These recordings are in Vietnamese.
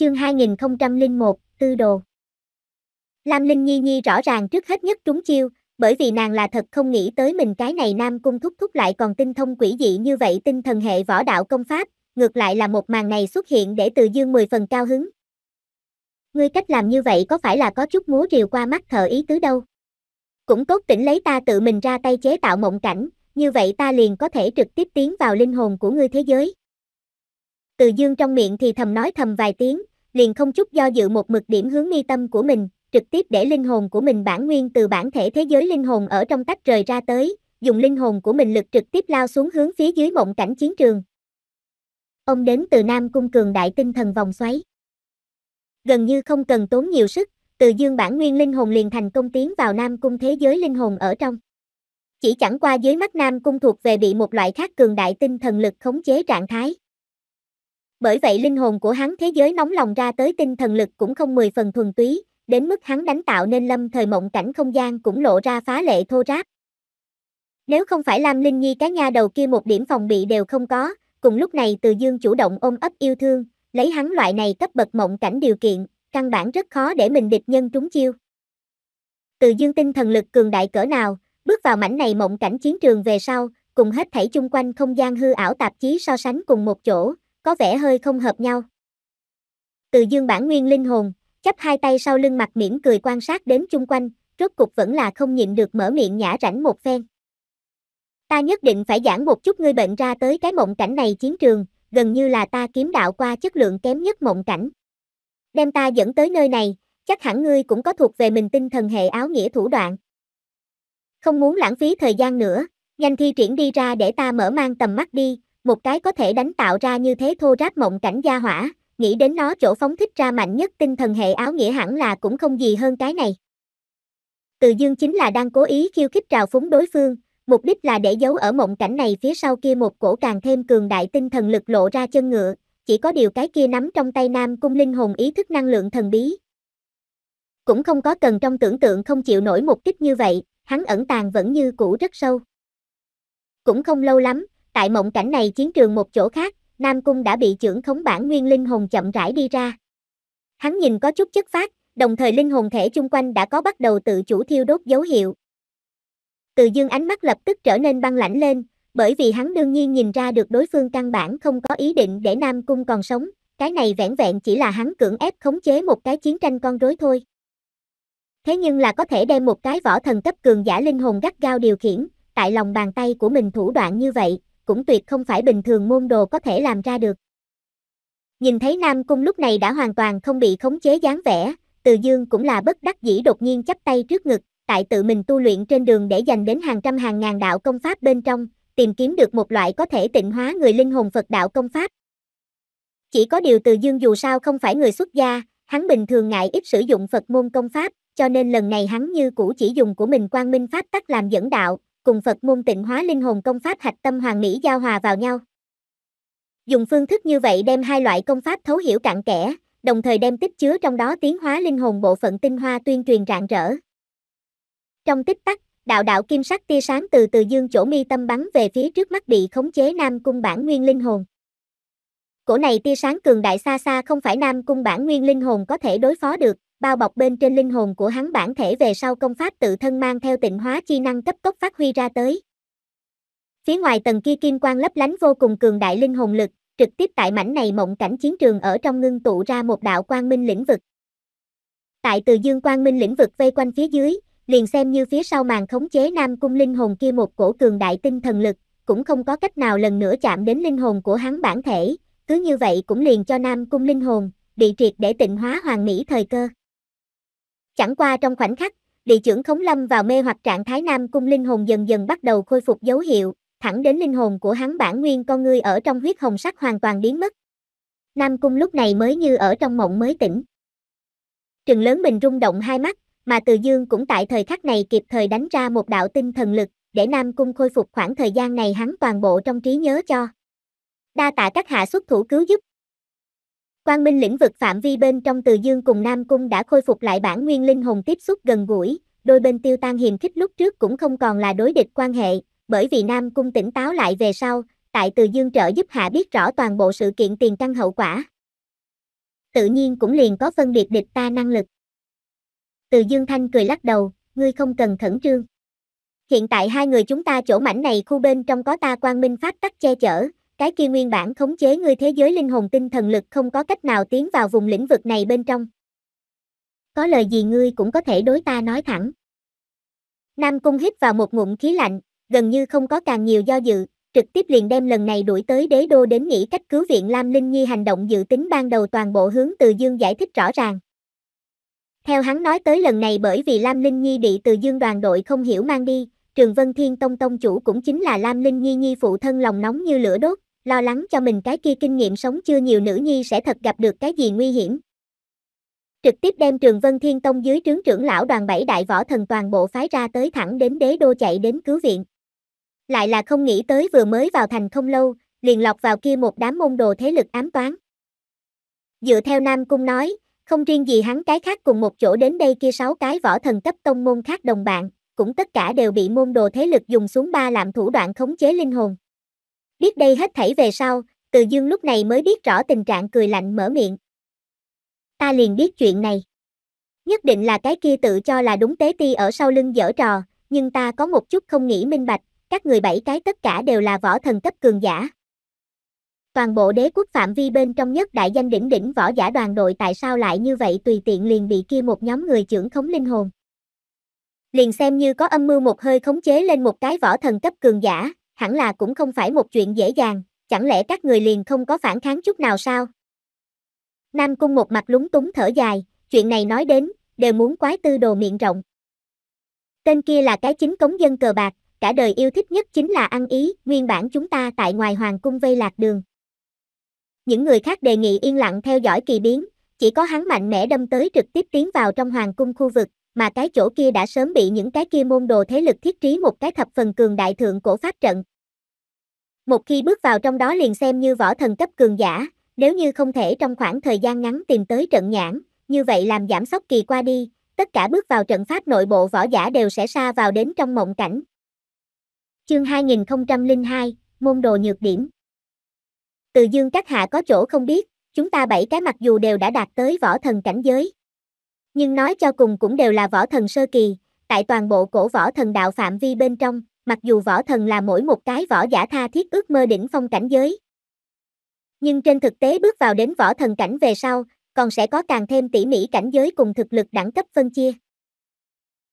Chương 2001, Tư đồ. Lam Linh Nhi Nhi rõ ràng trước hết nhất trúng chiêu, bởi vì nàng là thật không nghĩ tới mình cái này Nam Cung Thúc Thúc lại còn tinh thông quỷ dị như vậy tinh thần hệ võ đạo công pháp, ngược lại là một màn này xuất hiện để Từ Dương 10 phần cao hứng. Ngươi cách làm như vậy có phải là có chút múa rìu qua mắt thờ ý tứ đâu? Cũng cốt tỉnh lấy ta tự mình ra tay chế tạo mộng cảnh, như vậy ta liền có thể trực tiếp tiến vào linh hồn của ngươi thế giới. Từ Dương trong miệng thì thầm nói thầm vài tiếng, liền không chút do dự một mực điểm hướng mi tâm của mình, trực tiếp để linh hồn của mình bản nguyên từ bản thể thế giới linh hồn ở trong tách rời ra tới, dùng linh hồn của mình lực trực tiếp lao xuống hướng phía dưới mộng cảnh chiến trường. Ông đến từ Nam Cung Cường Đại Tinh Thần vòng xoáy. Gần như không cần tốn nhiều sức, từ dương bản nguyên linh hồn liền thành công tiến vào Nam Cung thế giới linh hồn ở trong. Chỉ chẳng qua dưới mắt Nam Cung thuộc về bị một loại khác cường đại tinh thần lực khống chế trạng thái. Bởi vậy linh hồn của hắn thế giới nóng lòng ra tới tinh thần lực cũng không mười phần thuần túy, đến mức hắn đánh tạo nên lâm thời mộng cảnh không gian cũng lộ ra phá lệ thô ráp. Nếu không phải Lam Linh Nhi cái nha đầu kia một điểm phòng bị đều không có, cùng lúc này Từ Dương chủ động ôm ấp yêu thương, lấy hắn loại này cấp bậc mộng cảnh điều kiện, căn bản rất khó để mình địch nhân trúng chiêu. Từ Dương tinh thần lực cường đại cỡ nào, bước vào mảnh này mộng cảnh chiến trường về sau, cùng hết thảy chung quanh không gian hư ảo tạp chí so sánh cùng một chỗ, có vẻ hơi không hợp nhau. Từ dương bản nguyên linh hồn, chấp hai tay sau lưng mặt mỉm cười quan sát đến chung quanh, rốt cục vẫn là không nhịn được mở miệng nhã rảnh một phen. Ta nhất định phải giảng một chút ngươi bệnh ra tới cái mộng cảnh này chiến trường, gần như là ta kiếm đạo qua chất lượng kém nhất mộng cảnh. Đem ta dẫn tới nơi này, chắc hẳn ngươi cũng có thuộc về mình tinh thần hệ áo nghĩa thủ đoạn. Không muốn lãng phí thời gian nữa, nhanh thi triển đi ra để ta mở mang tầm mắt đi, một cái có thể đánh tạo ra như thế thô ráp mộng cảnh gia hỏa, nghĩ đến nó chỗ phóng thích ra mạnh nhất tinh thần hệ áo nghĩa hẳn là cũng không gì hơn cái này. Từ dương chính là đang cố ý khiêu khích trào phúng đối phương, mục đích là để giấu ở mộng cảnh này phía sau kia một cổ càng thêm cường đại tinh thần lực lộ ra chân ngựa, chỉ có điều cái kia nắm trong tay nam cung linh hồn ý thức năng lượng thần bí. Cũng không có cần trong tưởng tượng không chịu nổi một kích như vậy, hắn ẩn tàng vẫn như cũ rất sâu. Cũng không lâu lắm, Tại mộng cảnh này chiến trường một chỗ khác, Nam Cung đã bị trưởng khống bản nguyên linh hồn chậm rãi đi ra. Hắn nhìn có chút chất phát, đồng thời linh hồn thể chung quanh đã có bắt đầu tự chủ thiêu đốt dấu hiệu. Từ dương ánh mắt lập tức trở nên băng lãnh lên, bởi vì hắn đương nhiên nhìn ra được đối phương căn bản không có ý định để Nam Cung còn sống, cái này vẻn vẹn chỉ là hắn cưỡng ép khống chế một cái chiến tranh con rối thôi. Thế nhưng là có thể đem một cái võ thần cấp cường giả linh hồn gắt gao điều khiển, tại lòng bàn tay của mình thủ đoạn như vậy, cũng tuyệt không phải bình thường môn đồ có thể làm ra được. Nhìn thấy Nam Cung lúc này đã hoàn toàn không bị khống chế dáng vẻ, Từ Dương cũng là bất đắc dĩ đột nhiên chắp tay trước ngực, tại tự mình tu luyện trên đường để dành đến hàng trăm hàng ngàn đạo công pháp bên trong, tìm kiếm được một loại có thể tịnh hóa người linh hồn Phật đạo công pháp. Chỉ có điều Từ Dương dù sao không phải người xuất gia, hắn bình thường ngại ít sử dụng Phật môn công pháp, cho nên lần này hắn như cũ chỉ dùng của mình quang minh pháp tắc làm dẫn đạo, cùng Phật môn tịnh hóa linh hồn công pháp hạch tâm hoàng mỹ giao hòa vào nhau. Dùng phương thức như vậy đem hai loại công pháp thấu hiểu cạn kẽ, đồng thời đem tích chứa trong đó tiến hóa linh hồn bộ phận tinh hoa tuyên truyền rạng rỡ. Trong tích tắc, đạo đạo kim sắc tia sáng từ từ dương chỗ mi tâm bắn về phía trước mắt bị khống chế Nam Cung bản nguyên linh hồn. Cổ này tia sáng cường đại xa xa không phải Nam Cung bản nguyên linh hồn có thể đối phó được, bao bọc bên trên linh hồn của hắn bản thể về sau công pháp tự thân mang theo tịnh hóa chi năng cấp tốc phát huy ra tới. Phía ngoài tầng kia kim quang lấp lánh vô cùng cường đại linh hồn lực, trực tiếp tại mảnh này mộng cảnh chiến trường ở trong ngưng tụ ra một đạo quang minh lĩnh vực. Tại từ dương quang minh lĩnh vực vây quanh phía dưới, liền xem như phía sau màn khống chế nam cung linh hồn kia một cổ cường đại tinh thần lực, cũng không có cách nào lần nữa chạm đến linh hồn của hắn bản thể, cứ như vậy cũng liền cho nam cung linh hồn, bị triệt để tịnh hóa hoàng mỹ thời cơ. Chẳng qua trong khoảnh khắc, địa trưởng khống lâm vào mê hoặc trạng thái nam cung linh hồn dần dần bắt đầu khôi phục dấu hiệu, thẳng đến linh hồn của hắn bản nguyên con ngươi ở trong huyết hồng sắc hoàn toàn biến mất. Nam cung lúc này mới như ở trong mộng mới tỉnh. Trừng lớn bình rung động hai mắt, mà Từ Dương cũng tại thời khắc này kịp thời đánh ra một đạo tinh thần lực, để Nam cung khôi phục khoảng thời gian này hắn toàn bộ trong trí nhớ cho. Đa tạ các hạ xuất thủ cứu giúp, Quang minh lĩnh vực phạm vi bên trong Từ Dương cùng Nam Cung đã khôi phục lại bản nguyên linh hồn tiếp xúc gần gũi, đôi bên tiêu tan hiềm khích lúc trước cũng không còn là đối địch quan hệ, bởi vì Nam Cung tỉnh táo lại về sau, tại Từ Dương trợ giúp hạ biết rõ toàn bộ sự kiện tiền căn hậu quả. Tự nhiên cũng liền có phân biệt địch ta năng lực. Từ Dương Thanh cười lắc đầu, ngươi không cần khẩn trương. Hiện tại hai người chúng ta chỗ mảnh này khu bên trong có ta quang minh pháp tắc che chở, cái kia nguyên bản khống chế ngươi thế giới linh hồn tinh thần lực không có cách nào tiến vào vùng lĩnh vực này bên trong. Có lời gì ngươi cũng có thể đối ta nói thẳng. Nam Cung hít vào một ngụm khí lạnh, gần như không có càng nhiều do dự, trực tiếp liền đem lần này đuổi tới đế đô đến nghĩ cách cứu viện Lam Linh Nhi hành động dự tính ban đầu toàn bộ hướng từ dương giải thích rõ ràng. Theo hắn nói tới lần này bởi vì Lam Linh Nhi bị từ dương đoàn đội không hiểu mang đi, Trường Vân Thiên Tông Tông chủ cũng chính là Lam Linh Nhi Nhi phụ thân lòng nóng như lửa đốt, lo lắng cho mình cái kia kinh nghiệm sống chưa nhiều nữ nhi sẽ thật gặp được cái gì nguy hiểm. Trực tiếp đem Trường Vân Thiên Tông dưới trướng trưởng lão đoàn bảy đại võ thần toàn bộ phái ra tới thẳng đến đế đô chạy đến cứu viện. Lại là không nghĩ tới vừa mới vào thành không lâu, liền lọc vào kia một đám môn đồ thế lực ám toán. Dựa theo Nam Cung nói, không riêng gì hắn cái khác cùng một chỗ đến đây kia sáu cái võ thần cấp tông môn khác đồng bạn, cũng tất cả đều bị môn đồ thế lực dùng xuống ba làm thủ đoạn khống chế linh hồn. Biết đây hết thảy về sau, từ dương lúc này mới biết rõ tình trạng cười lạnh mở miệng. Ta liền biết chuyện này. Nhất định là cái kia tự cho là đúng tế ti ở sau lưng dở trò, nhưng ta có một chút không nghĩ minh bạch, các người bảy cái tất cả đều là võ thần cấp cường giả. Toàn bộ đế quốc phạm vi bên trong nhất đại danh đỉnh đỉnh võ giả đoàn đội tại sao lại như vậy tùy tiện liền bị kia một nhóm người trưởng khống linh hồn. Liền xem như có âm mưu một hơi khống chế lên một cái võ thần cấp cường giả, hẳn là cũng không phải một chuyện dễ dàng, chẳng lẽ các người liền không có phản kháng chút nào sao? Nam Cung một mặt lúng túng thở dài, chuyện này nói đến, đều muốn quái tư đồ miệng rộng. Tên kia là cái chính cống dân cờ bạc, cả đời yêu thích nhất chính là ăn ý, nguyên bản chúng ta tại ngoài hoàng cung vây lạc đường. Những người khác đề nghị yên lặng theo dõi kỳ biến, chỉ có hắn mạnh mẽ đâm tới trực tiếp tiến vào trong hoàng cung khu vực, mà cái chỗ kia đã sớm bị những cái kia môn đồ thế lực thiết trí một cái thập phần cường đại thượng cổ pháp trận. Một khi bước vào trong đó liền xem như võ thần cấp cường giả, nếu như không thể trong khoảng thời gian ngắn tìm tới trận nhãn, như vậy làm giảm sóc kỳ qua đi, tất cả bước vào trận pháp nội bộ võ giả đều sẽ xa vào đến trong mộng cảnh. Chương 2002, môn đồ nhược điểm. Từ dương các hạ có chỗ không biết, chúng ta bảy cái mặc dù đều đã đạt tới võ thần cảnh giới, nhưng nói cho cùng cũng đều là võ thần sơ kỳ, tại toàn bộ cổ võ thần đạo phạm vi bên trong, mặc dù võ thần là mỗi một cái võ giả tha thiết ước mơ đỉnh phong cảnh giới. Nhưng trên thực tế bước vào đến võ thần cảnh về sau, còn sẽ có càng thêm tỉ mỉ cảnh giới cùng thực lực đẳng cấp phân chia.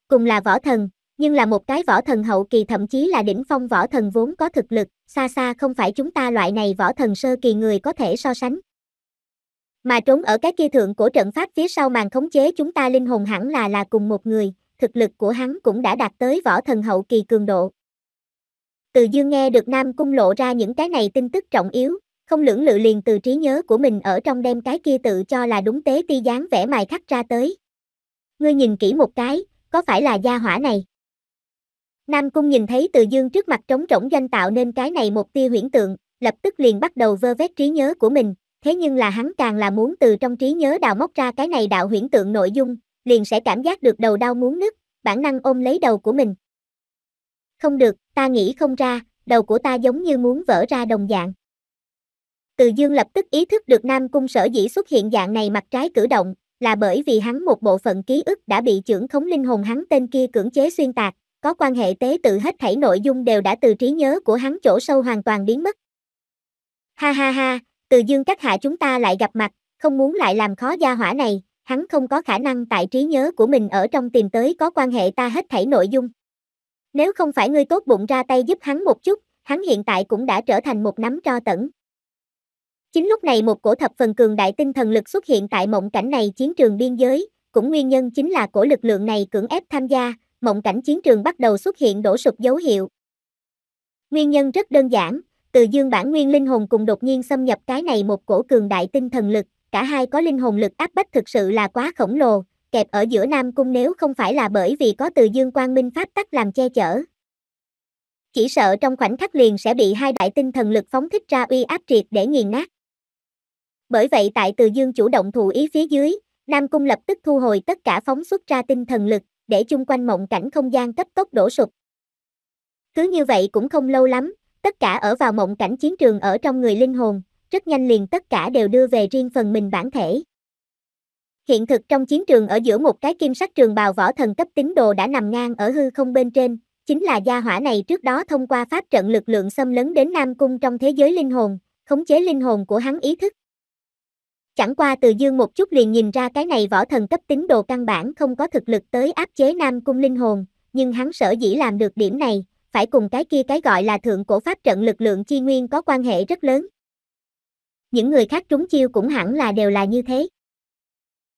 Cùng là võ thần, nhưng là một cái võ thần hậu kỳ thậm chí là đỉnh phong võ thần vốn có thực lực, xa xa không phải chúng ta loại này võ thần sơ kỳ người có thể so sánh mà trốn ở cái kia thượng của trận pháp phía sau màn khống chế chúng ta linh hồn hẳn là là cùng một người, thực lực của hắn cũng đã đạt tới võ thần hậu kỳ cường độ. Từ dương nghe được Nam Cung lộ ra những cái này tin tức trọng yếu, không lưỡng lự liền từ trí nhớ của mình ở trong đem cái kia tự cho là đúng tế ti dáng vẽ mài khắc ra tới. Ngươi nhìn kỹ một cái, có phải là gia hỏa này? Nam Cung nhìn thấy từ dương trước mặt trống rỗng danh tạo nên cái này một tia huyễn tượng, lập tức liền bắt đầu vơ vét trí nhớ của mình, thế nhưng là hắn càng là muốn từ trong trí nhớ đào móc ra cái này đạo huyễn tượng nội dung, liền sẽ cảm giác được đầu đau muốn nứt, bản năng ôm lấy đầu của mình. Không được, ta nghĩ không ra, đầu của ta giống như muốn vỡ ra đồng dạng. Từ dương lập tức ý thức được Nam Cung sở dĩ xuất hiện dạng này mặt trái cử động, là bởi vì hắn một bộ phận ký ức đã bị trưởng khống linh hồn hắn tên kia cưỡng chế xuyên tạc, có quan hệ tế tự hết thảy nội dung đều đã từ trí nhớ của hắn chỗ sâu hoàn toàn biến mất. Ha ha ha, từ dương các hạ chúng ta lại gặp mặt, không muốn lại làm khó gia hỏa này, hắn không có khả năng tại trí nhớ của mình ở trong tìm tới có quan hệ ta hết thảy nội dung. Nếu không phải ngươi tốt bụng ra tay giúp hắn một chút, hắn hiện tại cũng đã trở thành một nắm tro tẩn. Chính lúc này một cổ thập phần cường đại tinh thần lực xuất hiện tại mộng cảnh này chiến trường biên giới, cũng nguyên nhân chính là cổ lực lượng này cưỡng ép tham gia, mộng cảnh chiến trường bắt đầu xuất hiện đổ sụp dấu hiệu. Nguyên nhân rất đơn giản, từ dương bản nguyên linh hồn cùng đột nhiên xâm nhập cái này một cổ cường đại tinh thần lực, cả hai có linh hồn lực áp bách thực sự là quá khổng lồ, kẹp ở giữa Nam Cung nếu không phải là bởi vì có từ dương quang minh pháp tắc làm che chở. Chỉ sợ trong khoảnh khắc liền sẽ bị hai đại tinh thần lực phóng thích ra uy áp triệt để nghiền nát. Bởi vậy tại từ dương chủ động thụ ý phía dưới, Nam Cung lập tức thu hồi tất cả phóng xuất ra tinh thần lực, để chung quanh mộng cảnh không gian cấp tốc đổ sụp. Cứ như vậy cũng không lâu lắm, Tất cả ở vào mộng cảnh chiến trường ở trong người linh hồn, rất nhanh liền tất cả đều đưa về riêng phần mình bản thể. Hiện thực trong chiến trường ở giữa một cái kim sắc trường bào võ thần cấp tín đồ đã nằm ngang ở hư không bên trên, chính là gia hỏa này trước đó thông qua pháp trận lực lượng xâm lấn đến Nam Cung trong thế giới linh hồn, khống chế linh hồn của hắn ý thức. Chẳng qua từ dương một chút liền nhìn ra cái này võ thần cấp tín đồ căn bản không có thực lực tới áp chế Nam Cung linh hồn, nhưng hắn sở dĩ làm được điểm này, phải cùng cái kia cái gọi là thượng cổ pháp trận lực lượng chi nguyên có quan hệ rất lớn. Những người khác trúng chiêu cũng hẳn là đều là như thế.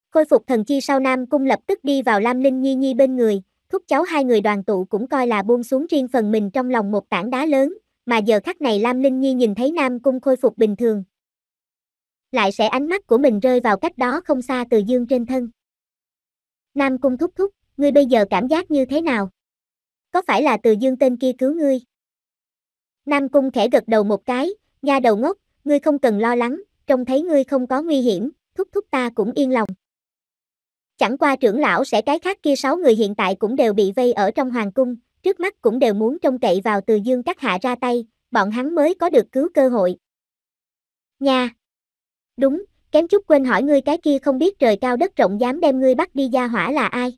Khôi phục thần chi sau Nam Cung lập tức đi vào Lam Linh Nhi Nhi bên người, thúc cháu hai người đoàn tụ cũng coi là buông xuống riêng phần mình trong lòng một tảng đá lớn, mà giờ khắc này Lam Linh Nhi nhìn thấy Nam Cung khôi phục bình thường. Lại sẽ ánh mắt của mình rơi vào cách đó không xa từ dương trên thân. Nam Cung thúc thúc, ngươi bây giờ cảm giác như thế nào? có phải là từ dương tên kia cứu ngươi? Nam Cung khẽ gật đầu một cái, nha đầu ngốc, ngươi không cần lo lắng, trông thấy ngươi không có nguy hiểm, thúc thúc ta cũng yên lòng. Chẳng qua trưởng lão sẽ cái khác kia sáu người hiện tại cũng đều bị vây ở trong hoàng cung, trước mắt cũng đều muốn trông cậy vào từ dương các hạ ra tay, bọn hắn mới có được cứu cơ hội. Nha! Đúng, kém chút quên hỏi ngươi cái kia không biết trời cao đất rộng dám đem ngươi bắt đi gia hỏa là ai.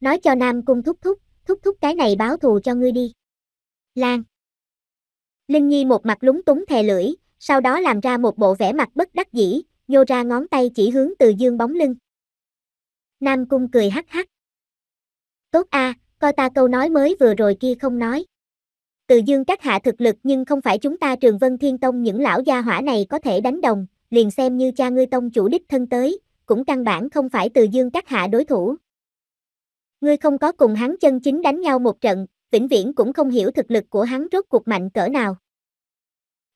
Nói cho Nam Cung thúc thúc, thúc thúc cái này báo thù cho ngươi đi. Lan. Linh Nhi một mặt lúng túng thè lưỡi, sau đó làm ra một bộ vẻ mặt bất đắc dĩ, nhô ra ngón tay chỉ hướng từ dương bóng lưng. Nam Cung cười hắc hắc. Tốt a, à, coi ta câu nói mới vừa rồi kia không nói. Từ dương các hạ thực lực nhưng không phải chúng ta trường vân thiên tông những lão gia hỏa này có thể đánh đồng, liền xem như cha ngươi tông chủ đích thân tới, cũng căn bản không phải từ dương các hạ đối thủ. Ngươi không có cùng hắn chân chính đánh nhau một trận, vĩnh viễn cũng không hiểu thực lực của hắn rốt cuộc mạnh cỡ nào.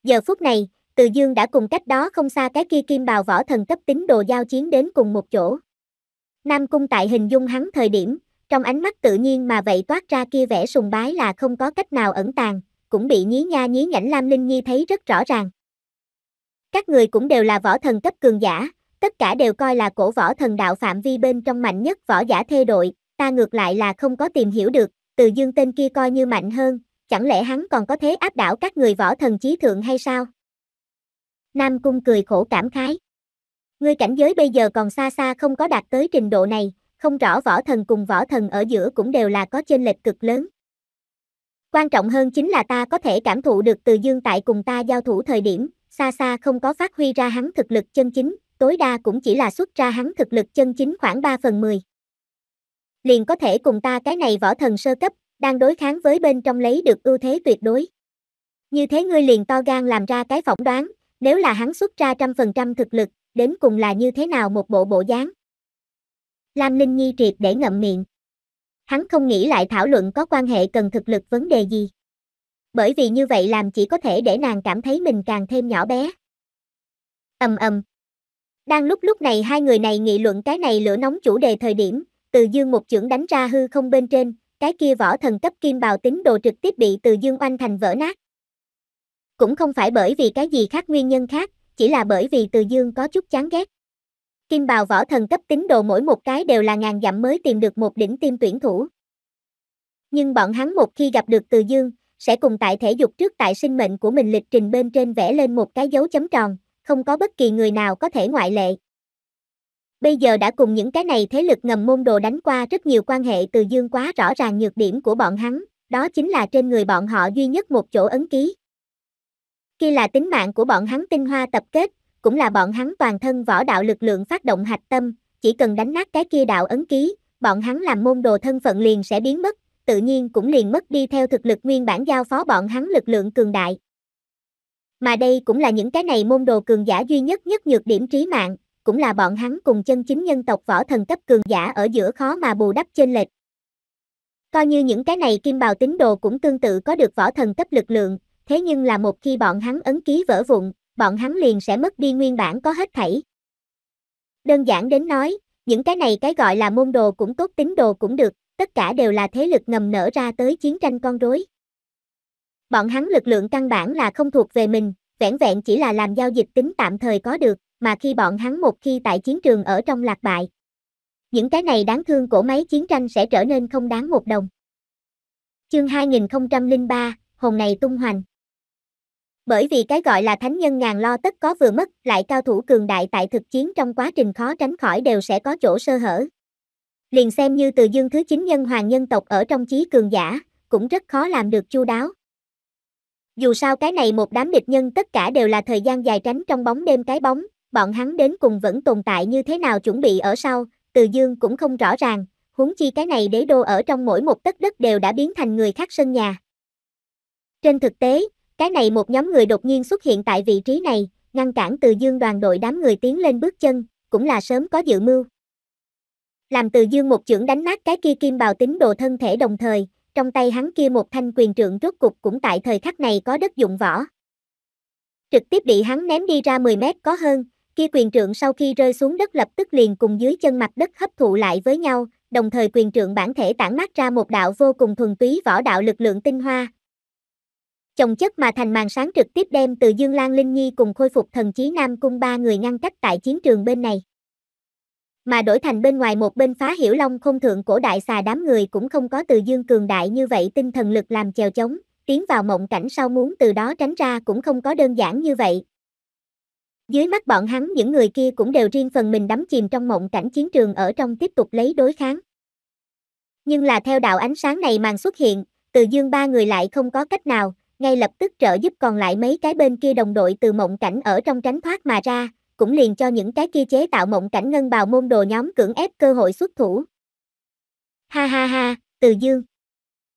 Giờ phút này, Từ Dương đã cùng cách đó không xa cái kia kim bào võ thần cấp tính đồ giao chiến đến cùng một chỗ. Nam Cung tại hình dung hắn thời điểm, trong ánh mắt tự nhiên mà vậy toát ra kia vẻ sùng bái là không có cách nào ẩn tàng, cũng bị nhí nha nhí nhảnh Lam Linh Nhi thấy rất rõ ràng. Các người cũng đều là võ thần cấp cường giả, tất cả đều coi là cổ võ thần đạo phạm vi bên trong mạnh nhất võ giả thê đội, ta ngược lại là không có tìm hiểu được, từ dương tên kia coi như mạnh hơn, chẳng lẽ hắn còn có thế áp đảo các người võ thần chí thượng hay sao? Nam Cung cười khổ cảm khái. Ngươi cảnh giới bây giờ còn xa xa không có đạt tới trình độ này, không rõ võ thần cùng võ thần ở giữa cũng đều là có chênh lệch cực lớn. Quan trọng hơn chính là ta có thể cảm thụ được từ dương tại cùng ta giao thủ thời điểm, xa xa không có phát huy ra hắn thực lực chân chính, tối đa cũng chỉ là xuất ra hắn thực lực chân chính khoảng 3 phần 10 liền có thể cùng ta cái này võ thần sơ cấp, đang đối kháng với bên trong lấy được ưu thế tuyệt đối. Như thế ngươi liền to gan làm ra cái phỏng đoán, nếu là hắn xuất ra trăm phần trăm thực lực, đến cùng là như thế nào một bộ bộ dáng. Lam linh Nhi triệt để ngậm miệng. Hắn không nghĩ lại thảo luận có quan hệ cần thực lực vấn đề gì. Bởi vì như vậy làm chỉ có thể để nàng cảm thấy mình càng thêm nhỏ bé. Ầm ầm. Đang lúc lúc này hai người này nghị luận cái này lửa nóng chủ đề thời điểm, từ dương một chưởng đánh ra hư không bên trên, cái kia võ thần cấp kim bào tính đồ trực tiếp bị từ dương oanh thành vỡ nát. Cũng không phải bởi vì cái gì khác nguyên nhân khác, chỉ là bởi vì từ dương có chút chán ghét. Kim bào võ thần cấp tính đồ mỗi một cái đều là ngàn dặm mới tìm được một đỉnh tiêm tuyển thủ. Nhưng bọn hắn một khi gặp được từ dương, sẽ cùng tại thể dục trước tại sinh mệnh của mình lịch trình bên trên vẽ lên một cái dấu chấm tròn, không có bất kỳ người nào có thể ngoại lệ bây giờ đã cùng những cái này thế lực ngầm môn đồ đánh qua rất nhiều quan hệ từ dương quá rõ ràng nhược điểm của bọn hắn, đó chính là trên người bọn họ duy nhất một chỗ ấn ký. Khi là tính mạng của bọn hắn tinh hoa tập kết, cũng là bọn hắn toàn thân võ đạo lực lượng phát động hạch tâm, chỉ cần đánh nát cái kia đạo ấn ký, bọn hắn làm môn đồ thân phận liền sẽ biến mất, tự nhiên cũng liền mất đi theo thực lực nguyên bản giao phó bọn hắn lực lượng cường đại. Mà đây cũng là những cái này môn đồ cường giả duy nhất nhất nhược điểm trí mạng, cũng là bọn hắn cùng chân chính nhân tộc võ thần cấp cường giả ở giữa khó mà bù đắp trên lệch. Coi như những cái này kim bào tín đồ cũng tương tự có được võ thần cấp lực lượng, thế nhưng là một khi bọn hắn ấn ký vỡ vụn, bọn hắn liền sẽ mất đi nguyên bản có hết thảy. Đơn giản đến nói, những cái này cái gọi là môn đồ cũng tốt tín đồ cũng được, tất cả đều là thế lực ngầm nở ra tới chiến tranh con rối. Bọn hắn lực lượng căn bản là không thuộc về mình, vẻn vẹn chỉ là làm giao dịch tính tạm thời có được, mà khi bọn hắn một khi tại chiến trường ở trong lạc bại. Những cái này đáng thương của máy chiến tranh sẽ trở nên không đáng một đồng. Chương 2003, hồn này tung hoành. Bởi vì cái gọi là thánh nhân ngàn lo tất có vừa mất, lại cao thủ cường đại tại thực chiến trong quá trình khó tránh khỏi đều sẽ có chỗ sơ hở. Liền xem như từ dương thứ chín nhân hoàng nhân tộc ở trong chí cường giả, cũng rất khó làm được chu đáo. Dù sao cái này một đám địch nhân tất cả đều là thời gian dài tránh trong bóng đêm cái bóng, bọn hắn đến cùng vẫn tồn tại như thế nào chuẩn bị ở sau, từ dương cũng không rõ ràng, huống chi cái này đế đô ở trong mỗi một tất đất đều đã biến thành người khác sân nhà. Trên thực tế, cái này một nhóm người đột nhiên xuất hiện tại vị trí này, ngăn cản từ dương đoàn đội đám người tiến lên bước chân, cũng là sớm có dự mưu. Làm từ dương một chưởng đánh nát cái kia kim bào tính đồ thân thể đồng thời, trong tay hắn kia một thanh quyền trượng rốt cục cũng tại thời khắc này có đất dụng võ. Trực tiếp bị hắn ném đi ra 10 mét có hơn, kia quyền trượng sau khi rơi xuống đất lập tức liền cùng dưới chân mặt đất hấp thụ lại với nhau, đồng thời quyền trượng bản thể tản mát ra một đạo vô cùng thuần túy võ đạo lực lượng tinh hoa. Chồng chất mà thành màn sáng trực tiếp đem từ Dương Lan Linh Nhi cùng khôi phục thần chí Nam Cung ba người ngăn cách tại chiến trường bên này. Mà đổi thành bên ngoài một bên phá hiểu long không thượng cổ đại xà đám người cũng không có từ Dương cường đại như vậy tinh thần lực làm chèo chống, tiến vào mộng cảnh sau muốn từ đó tránh ra cũng không có đơn giản như vậy, dưới mắt bọn hắn những người kia cũng đều riêng phần mình đắm chìm trong mộng cảnh chiến trường ở trong tiếp tục lấy đối kháng. Nhưng là theo đạo ánh sáng này màn xuất hiện, từ dương ba người lại không có cách nào, ngay lập tức trợ giúp còn lại mấy cái bên kia đồng đội từ mộng cảnh ở trong tránh thoát mà ra, cũng liền cho những cái kia chế tạo mộng cảnh ngân bào môn đồ nhóm cưỡng ép cơ hội xuất thủ. Ha ha ha, từ dương.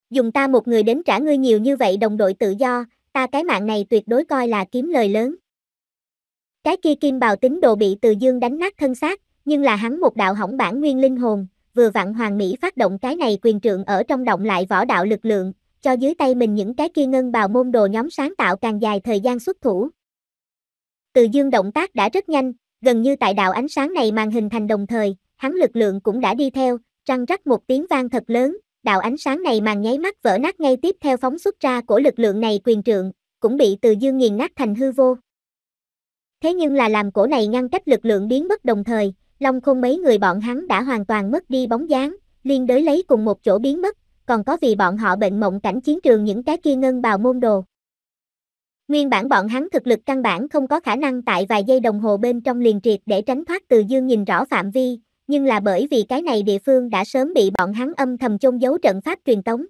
Dùng ta một người đến trả ngươi nhiều như vậy đồng đội tự do, ta cái mạng này tuyệt đối coi là kiếm lời lớn. Cái kia kim bào tín đồ bị từ dương đánh nát thân xác, nhưng là hắn một đạo hỏng bản nguyên linh hồn, vừa vặn hoàng mỹ phát động cái này quyền trượng ở trong động lại võ đạo lực lượng, cho dưới tay mình những cái kia ngân bào môn đồ nhóm sáng tạo càng dài thời gian xuất thủ. Từ dương động tác đã rất nhanh, gần như tại đạo ánh sáng này màn hình thành đồng thời, hắn lực lượng cũng đã đi theo, răng rắc một tiếng vang thật lớn, đạo ánh sáng này màn nháy mắt vỡ nát ngay tiếp theo phóng xuất ra của lực lượng này quyền trượng, cũng bị từ dương nghiền nát thành hư vô. Thế nhưng là làm cổ này ngăn cách lực lượng biến mất đồng thời, Long Khôn mấy người bọn hắn đã hoàn toàn mất đi bóng dáng, liên đới lấy cùng một chỗ biến mất, còn có vì bọn họ bệnh mộng cảnh chiến trường những cái kia ngân bào môn đồ. Nguyên bản bọn hắn thực lực căn bản không có khả năng tại vài giây đồng hồ bên trong liền triệt để tránh thoát từ dương nhìn rõ phạm vi, nhưng là bởi vì cái này địa phương đã sớm bị bọn hắn âm thầm chôn giấu trận pháp truyền tống.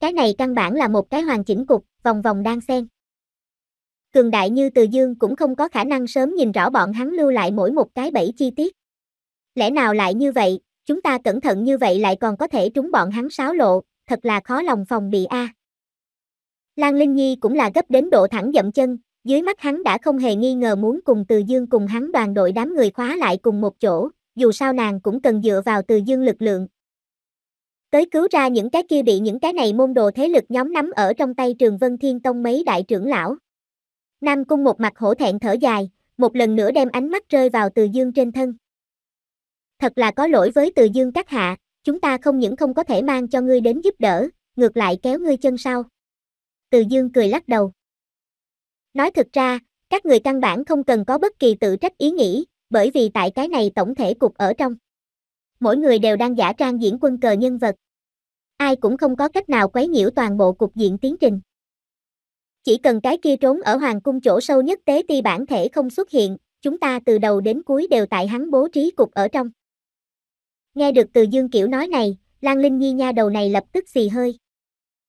Cái này căn bản là một cái hoàn chỉnh cục, vòng vòng đang xen cường đại như Từ Dương cũng không có khả năng sớm nhìn rõ bọn hắn lưu lại mỗi một cái bẫy chi tiết. Lẽ nào lại như vậy, chúng ta cẩn thận như vậy lại còn có thể trúng bọn hắn sáo lộ, thật là khó lòng phòng bị a. À. Lan Linh Nhi cũng là gấp đến độ thẳng dậm chân, dưới mắt hắn đã không hề nghi ngờ muốn cùng Từ Dương cùng hắn đoàn đội đám người khóa lại cùng một chỗ, dù sao nàng cũng cần dựa vào Từ Dương lực lượng. Tới cứu ra những cái kia bị những cái này môn đồ thế lực nhóm nắm ở trong tay Trường Vân Thiên Tông mấy đại trưởng lão. Nam Cung một mặt hổ thẹn thở dài, một lần nữa đem ánh mắt rơi vào từ dương trên thân. Thật là có lỗi với từ dương các hạ, chúng ta không những không có thể mang cho ngươi đến giúp đỡ, ngược lại kéo ngươi chân sau. Từ dương cười lắc đầu. Nói thật ra, các người căn bản không cần có bất kỳ tự trách ý nghĩ, bởi vì tại cái này tổng thể cục ở trong. Mỗi người đều đang giả trang diễn quân cờ nhân vật. Ai cũng không có cách nào quấy nhiễu toàn bộ cục diện tiến trình. Chỉ cần cái kia trốn ở hoàng cung chỗ sâu nhất tế ti bản thể không xuất hiện, chúng ta từ đầu đến cuối đều tại hắn bố trí cục ở trong. Nghe được từ Dương Kiểu nói này, Lan Linh Nhi nha đầu này lập tức xì hơi.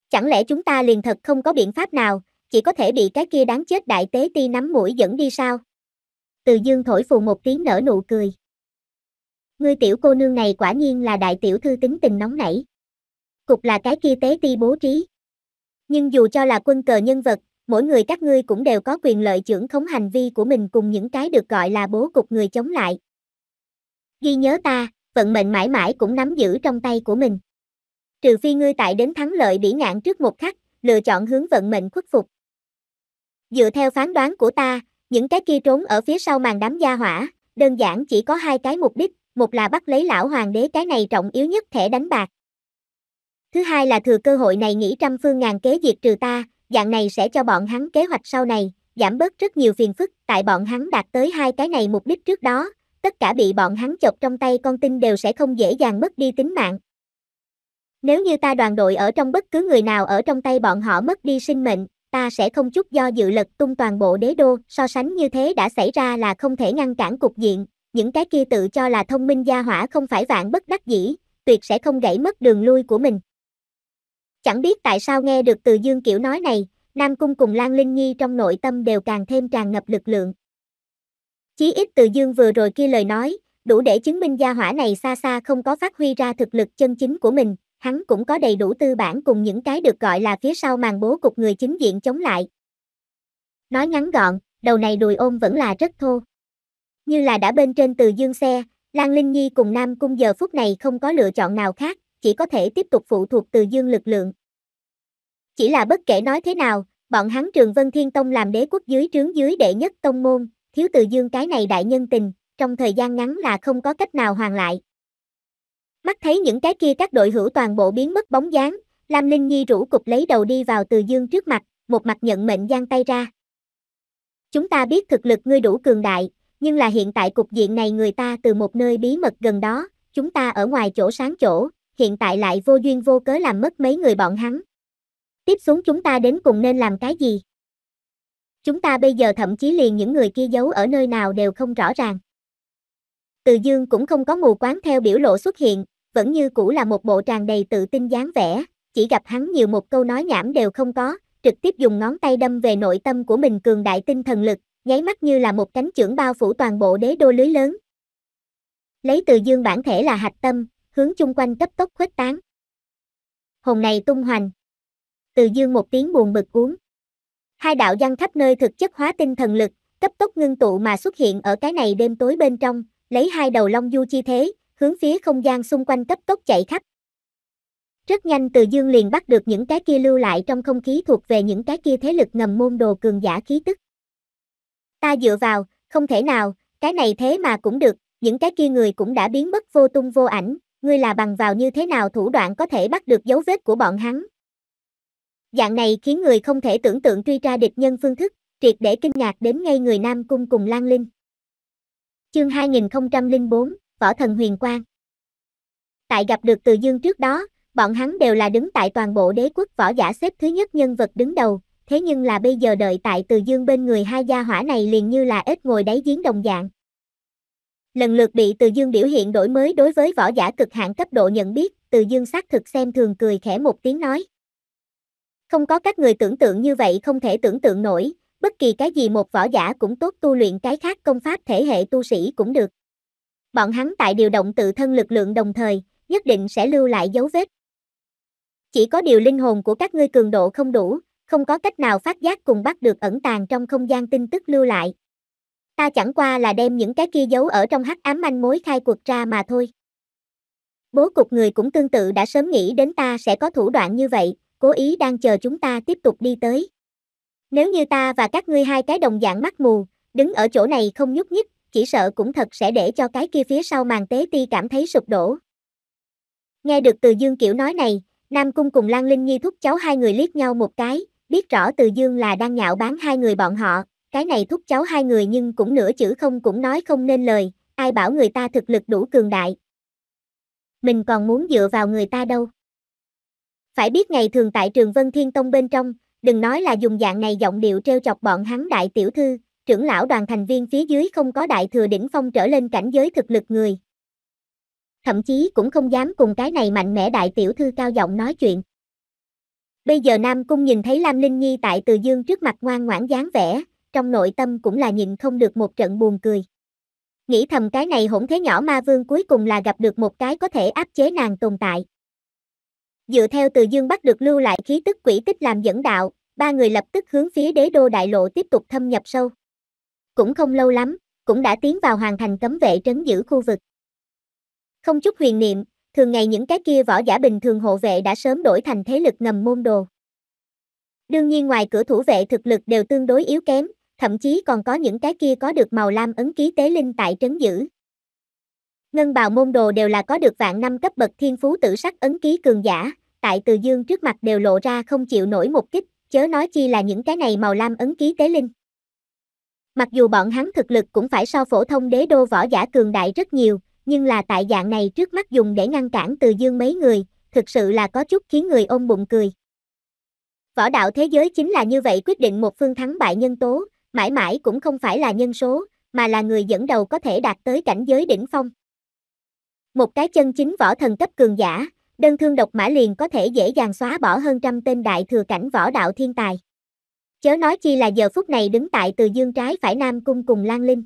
Chẳng lẽ chúng ta liền thật không có biện pháp nào, chỉ có thể bị cái kia đáng chết đại tế ti nắm mũi dẫn đi sao? Từ Dương thổi phù một tiếng nở nụ cười. Ngươi tiểu cô nương này quả nhiên là đại tiểu thư tính tình nóng nảy. Cục là cái kia tế ti bố trí. Nhưng dù cho là quân cờ nhân vật, mỗi người các ngươi cũng đều có quyền lợi trưởng khống hành vi của mình cùng những cái được gọi là bố cục người chống lại. Ghi nhớ ta, vận mệnh mãi mãi cũng nắm giữ trong tay của mình. Trừ phi ngươi tại đến thắng lợi bỉ ngạn trước một khắc, lựa chọn hướng vận mệnh khuất phục. Dựa theo phán đoán của ta, những cái kia trốn ở phía sau màn đám gia hỏa, đơn giản chỉ có hai cái mục đích, một là bắt lấy lão hoàng đế cái này trọng yếu nhất thẻ đánh bạc. Thứ hai là thừa cơ hội này nghĩ trăm phương ngàn kế diệt trừ ta, dạng này sẽ cho bọn hắn kế hoạch sau này, giảm bớt rất nhiều phiền phức, tại bọn hắn đạt tới hai cái này mục đích trước đó, tất cả bị bọn hắn chộp trong tay con tin đều sẽ không dễ dàng mất đi tính mạng. Nếu như ta đoàn đội ở trong bất cứ người nào ở trong tay bọn họ mất đi sinh mệnh, ta sẽ không chút do dự lực tung toàn bộ đế đô, so sánh như thế đã xảy ra là không thể ngăn cản cục diện, những cái kia tự cho là thông minh gia hỏa không phải vạn bất đắc dĩ, tuyệt sẽ không gãy mất đường lui của mình. Chẳng biết tại sao nghe được từ Dương Kiểu nói này, Nam Cung cùng Lan Linh Nhi trong nội tâm đều càng thêm tràn ngập lực lượng. Chí ít từ Dương vừa rồi kia lời nói, đủ để chứng minh gia hỏa này xa xa không có phát huy ra thực lực chân chính của mình, hắn cũng có đầy đủ tư bản cùng những cái được gọi là phía sau màn bố cục người chính diện chống lại. Nói ngắn gọn, đầu này đùi ôm vẫn là rất thô. Như là đã bên trên từ dương xe, Lan Linh Nhi cùng Nam Cung giờ phút này không có lựa chọn nào khác, chỉ có thể tiếp tục phụ thuộc từ dương lực lượng. Chỉ là bất kể nói thế nào, bọn hắn trường Vân Thiên Tông làm đế quốc dưới trướng dưới đệ nhất tông môn, thiếu từ dương cái này đại nhân tình, trong thời gian ngắn là không có cách nào hoàn lại. Mắt thấy những cái kia các đội hữu toàn bộ biến mất bóng dáng, Lam Linh Nhi rủ cục lấy đầu đi vào từ dương trước mặt, một mặt nhận mệnh giang tay ra. Chúng ta biết thực lực ngươi đủ cường đại, nhưng là hiện tại cục diện này người ta từ một nơi bí mật gần đó, chúng ta ở ngoài chỗ sáng chỗ, hiện tại lại vô duyên vô cớ làm mất mấy người bọn hắn. Tiếp xuống chúng ta đến cùng nên làm cái gì? Chúng ta bây giờ thậm chí liền những người kia giấu ở nơi nào đều không rõ ràng. Từ dương cũng không có mù quáng theo biểu lộ xuất hiện, vẫn như cũ là một bộ tràn đầy tự tin dáng vẻ, chỉ gặp hắn nhiều một câu nói nhảm đều không có, trực tiếp dùng ngón tay đâm về nội tâm của mình cường đại tinh thần lực, nháy mắt như là một cánh trưởng bao phủ toàn bộ đế đô lưới lớn. Lấy từ dương bản thể là hạch tâm, hướng chung quanh cấp tốc khuếch tán. Hồn này tung hoành. Từ dương một tiếng buồn bực uống. Hai đạo văn khắp nơi thực chất hóa tinh thần lực, cấp tốc ngưng tụ mà xuất hiện ở cái này đêm tối bên trong, lấy hai đầu long du chi thế, hướng phía không gian xung quanh cấp tốc chạy khắp. Rất nhanh Từ Dương liền bắt được những cái kia lưu lại trong không khí thuộc về những cái kia thế lực ngầm môn đồ cường giả khí tức. Ta dựa vào, không thể nào, cái này thế mà cũng được, những cái kia người cũng đã biến mất vô tung vô ảnh, ngươi là bằng vào như thế nào thủ đoạn có thể bắt được dấu vết của bọn hắn. Dạng này khiến người không thể tưởng tượng truy tra địch nhân phương thức, triệt để kinh ngạc đến ngay người Nam Cung cùng Lan Linh. Chương 2004, Võ Thần Huyền Quang Tại gặp được Từ Dương trước đó, bọn hắn đều là đứng tại toàn bộ đế quốc võ giả xếp thứ nhất nhân vật đứng đầu, thế nhưng là bây giờ đợi tại Từ Dương bên người hai gia hỏa này liền như là ếch ngồi đáy giếng đồng dạng lần lượt bị Từ Dương biểu hiện đổi mới đối với võ giả cực hạn cấp độ nhận biết, Từ Dương xác thực xem thường cười khẽ một tiếng nói. Không có các người tưởng tượng như vậy không thể tưởng tượng nổi, bất kỳ cái gì một võ giả cũng tốt tu luyện cái khác công pháp thể hệ tu sĩ cũng được. Bọn hắn tại điều động tự thân lực lượng đồng thời, nhất định sẽ lưu lại dấu vết. Chỉ có điều linh hồn của các ngươi cường độ không đủ, không có cách nào phát giác cùng bắt được ẩn tàng trong không gian tin tức lưu lại ta chẳng qua là đem những cái kia giấu ở trong hắc ám manh mối khai cuộc ra mà thôi. Bố cục người cũng tương tự đã sớm nghĩ đến ta sẽ có thủ đoạn như vậy, cố ý đang chờ chúng ta tiếp tục đi tới. Nếu như ta và các ngươi hai cái đồng dạng mắt mù, đứng ở chỗ này không nhúc nhích, chỉ sợ cũng thật sẽ để cho cái kia phía sau màn tế ti cảm thấy sụp đổ. Nghe được từ dương kiểu nói này, Nam Cung cùng Lan Linh Nhi thúc cháu hai người liếc nhau một cái, biết rõ từ dương là đang nhạo bán hai người bọn họ, cái này thúc cháu hai người nhưng cũng nửa chữ không cũng nói không nên lời, ai bảo người ta thực lực đủ cường đại. Mình còn muốn dựa vào người ta đâu. Phải biết ngày thường tại trường Vân Thiên Tông bên trong, đừng nói là dùng dạng này giọng điệu treo chọc bọn hắn đại tiểu thư, trưởng lão đoàn thành viên phía dưới không có đại thừa đỉnh phong trở lên cảnh giới thực lực người. Thậm chí cũng không dám cùng cái này mạnh mẽ đại tiểu thư cao giọng nói chuyện. Bây giờ Nam Cung nhìn thấy Lam Linh Nhi tại Từ Dương trước mặt ngoan ngoãn dáng vẻ, trong nội tâm cũng là nhìn không được một trận buồn cười. Nghĩ thầm cái này hỗn thế nhỏ ma vương cuối cùng là gặp được một cái có thể áp chế nàng tồn tại. Dựa theo từ dương bắt được lưu lại khí tức quỷ tích làm dẫn đạo, ba người lập tức hướng phía đế đô đại lộ tiếp tục thâm nhập sâu. Cũng không lâu lắm, cũng đã tiến vào hoàn thành cấm vệ trấn giữ khu vực. Không chút huyền niệm, thường ngày những cái kia võ giả bình thường hộ vệ đã sớm đổi thành thế lực ngầm môn đồ. Đương nhiên ngoài cửa thủ vệ thực lực đều tương đối yếu kém, thậm chí còn có những cái kia có được màu lam ấn ký tế linh tại trấn giữ. Ngân bào môn đồ đều là có được vạn năm cấp bậc thiên phú tử sắc ấn ký cường giả, tại từ dương trước mặt đều lộ ra không chịu nổi một kích, chớ nói chi là những cái này màu lam ấn ký tế linh. Mặc dù bọn hắn thực lực cũng phải so phổ thông đế đô võ giả cường đại rất nhiều, nhưng là tại dạng này trước mắt dùng để ngăn cản từ dương mấy người, thực sự là có chút khiến người ôm bụng cười. Võ đạo thế giới chính là như vậy quyết định một phương thắng bại nhân tố, mãi mãi cũng không phải là nhân số, mà là người dẫn đầu có thể đạt tới cảnh giới đỉnh phong. Một cái chân chính võ thần cấp cường giả, đơn thương độc mã liền có thể dễ dàng xóa bỏ hơn trăm tên đại thừa cảnh võ đạo thiên tài. Chớ nói chi là giờ phút này đứng tại từ dương trái phải Nam Cung cùng Lan Linh.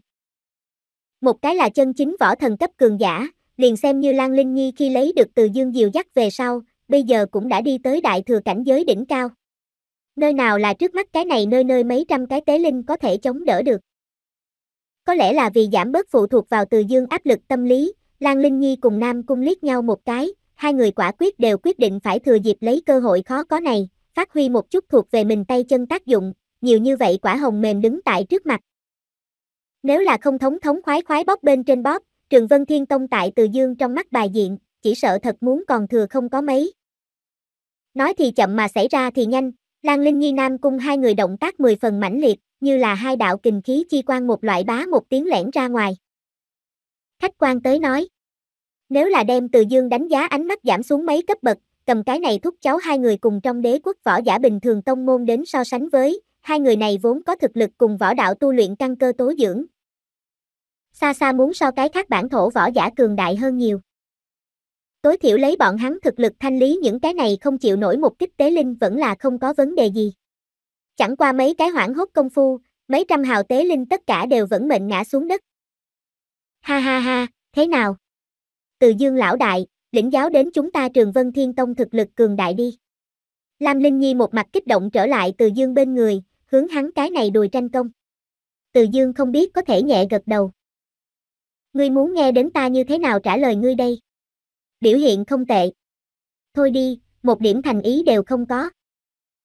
Một cái là chân chính võ thần cấp cường giả, liền xem như Lan Linh Nhi khi lấy được từ dương diều dắt về sau, bây giờ cũng đã đi tới đại thừa cảnh giới đỉnh cao. Nơi nào là trước mắt cái này nơi nơi mấy trăm cái tế linh có thể chống đỡ được. Có lẽ là vì giảm bớt phụ thuộc vào từ dương áp lực tâm lý, Lan Linh Nhi cùng Nam Cung liếc nhau một cái, hai người quả quyết đều quyết định phải thừa dịp lấy cơ hội khó có này, phát huy một chút thuộc về mình tay chân tác dụng, nhiều như vậy quả hồng mềm đứng tại trước mặt. Nếu là không thống thống khoái khoái bóp bên trên bóp, Trường Vân Thiên Tông tại Từ Dương trong mắt bài diện, chỉ sợ thật muốn còn thừa không có mấy. Nói thì chậm mà xảy ra thì nhanh, Lan Linh Nhi Nam Cung hai người động tác mười phần mãnh liệt, như là hai đạo kình khí chi quan một loại bá một tiếng lẻn ra ngoài. Khách quan tới nói. Nếu là đem từ dương đánh giá ánh mắt giảm xuống mấy cấp bậc, cầm cái này thúc cháu hai người cùng trong đế quốc võ giả bình thường tông môn đến so sánh với, hai người này vốn có thực lực cùng võ đạo tu luyện căn cơ tố dưỡng. Xa xa muốn so cái khác bản thổ võ giả cường đại hơn nhiều tối thiểu lấy bọn hắn thực lực thanh lý những cái này không chịu nổi một kích tế linh vẫn là không có vấn đề gì. Chẳng qua mấy cái hoảng hốt công phu, mấy trăm hào tế linh tất cả đều vẫn mệnh ngã xuống đất. Ha ha ha, thế nào? Từ dương lão đại, lĩnh giáo đến chúng ta trường vân thiên tông thực lực cường đại đi. Lam Linh Nhi một mặt kích động trở lại từ dương bên người, hướng hắn cái này đùi tranh công. Từ dương không biết có thể nhẹ gật đầu. Ngươi muốn nghe đến ta như thế nào trả lời ngươi đây? biểu hiện không tệ. Thôi đi, một điểm thành ý đều không có.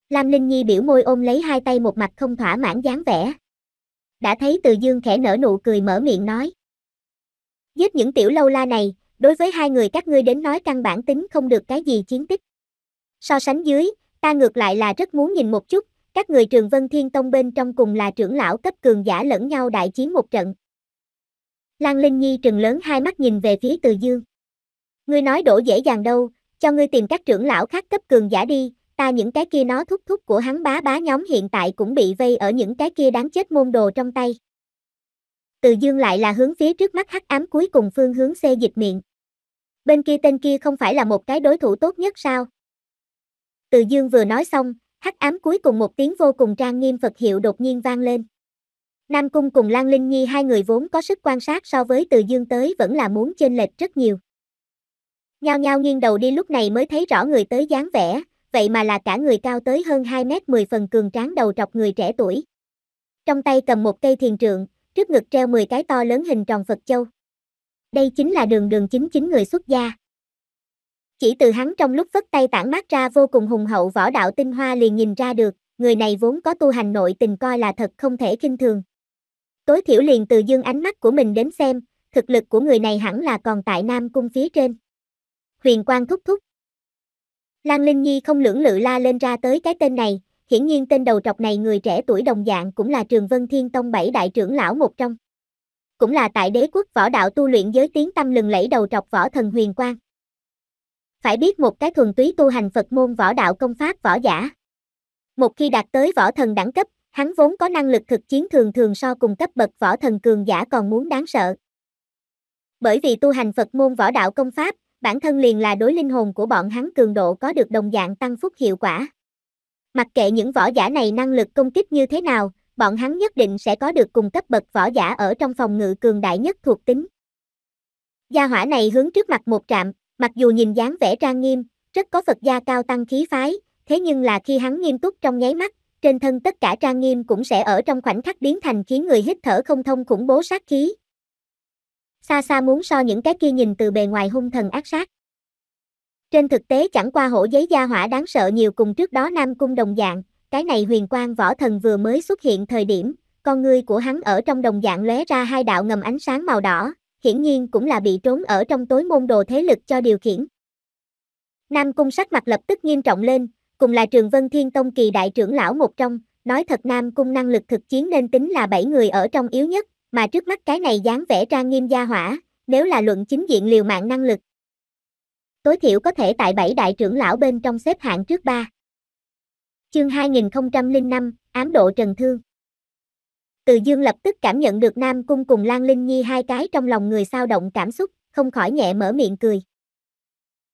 Lam Linh Nhi biểu môi ôm lấy hai tay một mặt không thỏa mãn dáng vẻ. Đã thấy Từ Dương khẽ nở nụ cười mở miệng nói. Giết những tiểu lâu la này, đối với hai người các ngươi đến nói căn bản tính không được cái gì chiến tích. So sánh dưới, ta ngược lại là rất muốn nhìn một chút, các người trường Vân Thiên Tông bên trong cùng là trưởng lão cấp cường giả lẫn nhau đại chiến một trận. Lan Linh Nhi trừng lớn hai mắt nhìn về phía Từ Dương. Ngươi nói đổ dễ dàng đâu, cho ngươi tìm các trưởng lão khác cấp cường giả đi, ta những cái kia nó thúc thúc của hắn bá bá nhóm hiện tại cũng bị vây ở những cái kia đáng chết môn đồ trong tay. Từ dương lại là hướng phía trước mắt hắc ám cuối cùng phương hướng xe dịch miệng. Bên kia tên kia không phải là một cái đối thủ tốt nhất sao? Từ dương vừa nói xong, hắc ám cuối cùng một tiếng vô cùng trang nghiêm Phật hiệu đột nhiên vang lên. Nam Cung cùng Lan Linh Nhi hai người vốn có sức quan sát so với Từ Dương tới vẫn là muốn chênh lệch rất nhiều. Nhao nhao nghiêng đầu đi lúc này mới thấy rõ người tới dáng vẻ, vậy mà là cả người cao tới hơn 2 mét 10 phần cường tráng đầu trọc người trẻ tuổi. Trong tay cầm một cây thiền trượng, trước ngực treo 10 cái to lớn hình tròn Phật Châu. Đây chính là đường đường chính chính người xuất gia. Chỉ từ hắn trong lúc vất tay tản mát ra vô cùng hùng hậu võ đạo tinh hoa liền nhìn ra được, người này vốn có tu hành nội tình coi là thật không thể kinh thường. Tối thiểu liền từ dương ánh mắt của mình đến xem, thực lực của người này hẳn là còn tại Nam Cung phía trên huyền quang thúc thúc. Lan Linh Nhi không lưỡng lự la lên ra tới cái tên này, hiển nhiên tên đầu trọc này người trẻ tuổi đồng dạng cũng là trường vân thiên tông bảy đại trưởng lão một trong. Cũng là tại đế quốc võ đạo tu luyện giới tiếng tâm lừng lẫy đầu trọc võ thần huyền quang. Phải biết một cái thuần túy tu hành Phật môn võ đạo công pháp võ giả. Một khi đạt tới võ thần đẳng cấp, hắn vốn có năng lực thực chiến thường thường so cùng cấp bậc võ thần cường giả còn muốn đáng sợ. Bởi vì tu hành Phật môn võ đạo công pháp, bản thân liền là đối linh hồn của bọn hắn cường độ có được đồng dạng tăng phúc hiệu quả. Mặc kệ những võ giả này năng lực công kích như thế nào, bọn hắn nhất định sẽ có được cùng cấp bậc võ giả ở trong phòng ngự cường đại nhất thuộc tính. Gia hỏa này hướng trước mặt một trạm, mặc dù nhìn dáng vẻ trang nghiêm, rất có Phật gia cao tăng khí phái, thế nhưng là khi hắn nghiêm túc trong nháy mắt, trên thân tất cả trang nghiêm cũng sẽ ở trong khoảnh khắc biến thành khiến người hít thở không thông khủng bố sát khí, xa xa muốn so những cái kia nhìn từ bề ngoài hung thần ác sát. Trên thực tế chẳng qua hổ giấy gia hỏa đáng sợ nhiều cùng trước đó Nam Cung đồng dạng, cái này huyền quang võ thần vừa mới xuất hiện thời điểm, con ngươi của hắn ở trong đồng dạng lóe ra hai đạo ngầm ánh sáng màu đỏ, hiển nhiên cũng là bị trốn ở trong tối môn đồ thế lực cho điều khiển. Nam Cung sắc mặt lập tức nghiêm trọng lên, cùng là trường Vân Thiên Tông kỳ đại trưởng lão một trong, nói thật Nam Cung năng lực thực chiến nên tính là bảy người ở trong yếu nhất, mà trước mắt cái này dáng vẻ trang nghiêm gia hỏa, nếu là luận chính diện liều mạng năng lực. Tối thiểu có thể tại bảy đại trưởng lão bên trong xếp hạng trước ba. Chương 2005, ám độ Trần Thương. Từ Dương lập tức cảm nhận được Nam Cung cùng Lan Linh Nhi hai cái trong lòng người sao động cảm xúc, không khỏi nhẹ mở miệng cười.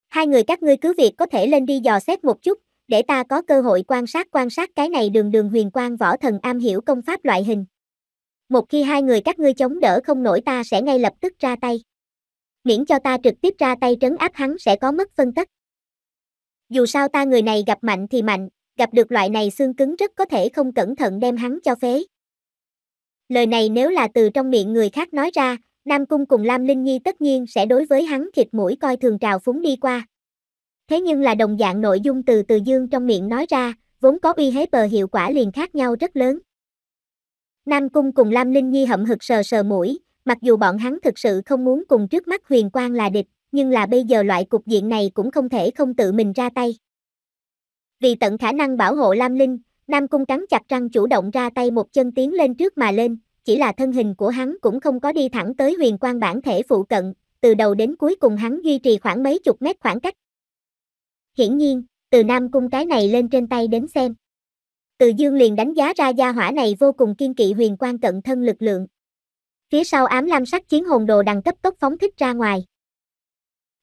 Hai người các ngươi cứ việc có thể lên đi dò xét một chút, để ta có cơ hội quan sát quan sát cái này đường đường huyền quan võ thần am hiểu công pháp loại hình một khi hai người các ngươi chống đỡ không nổi ta sẽ ngay lập tức ra tay. Miễn cho ta trực tiếp ra tay trấn áp hắn sẽ có mất phân tất. Dù sao ta người này gặp mạnh thì mạnh, gặp được loại này xương cứng rất có thể không cẩn thận đem hắn cho phế. Lời này nếu là từ trong miệng người khác nói ra, Nam Cung cùng Lam Linh Nhi tất nhiên sẽ đối với hắn thịt mũi coi thường trào phúng đi qua. Thế nhưng là đồng dạng nội dung từ Từ Dương trong miệng nói ra, vốn có uy hiếp bờ hiệu quả liền khác nhau rất lớn. Nam Cung cùng Lam Linh Nhi hậm hực sờ sờ mũi, mặc dù bọn hắn thực sự không muốn cùng trước mắt huyền quang là địch, nhưng là bây giờ loại cục diện này cũng không thể không tự mình ra tay. Vì tận khả năng bảo hộ Lam Linh, Nam Cung cắn chặt răng chủ động ra tay một chân tiến lên trước mà lên, chỉ là thân hình của hắn cũng không có đi thẳng tới huyền quang bản thể phụ cận, từ đầu đến cuối cùng hắn duy trì khoảng mấy chục mét khoảng cách. Hiển nhiên, từ Nam Cung cái này lên trên tay đến xem. Từ Dương liền đánh giá ra gia hỏa này vô cùng kiên kỵ huyền quan cận thân lực lượng. Phía sau ám lam sắc chiến hồn đồ đằng cấp tốc phóng thích ra ngoài.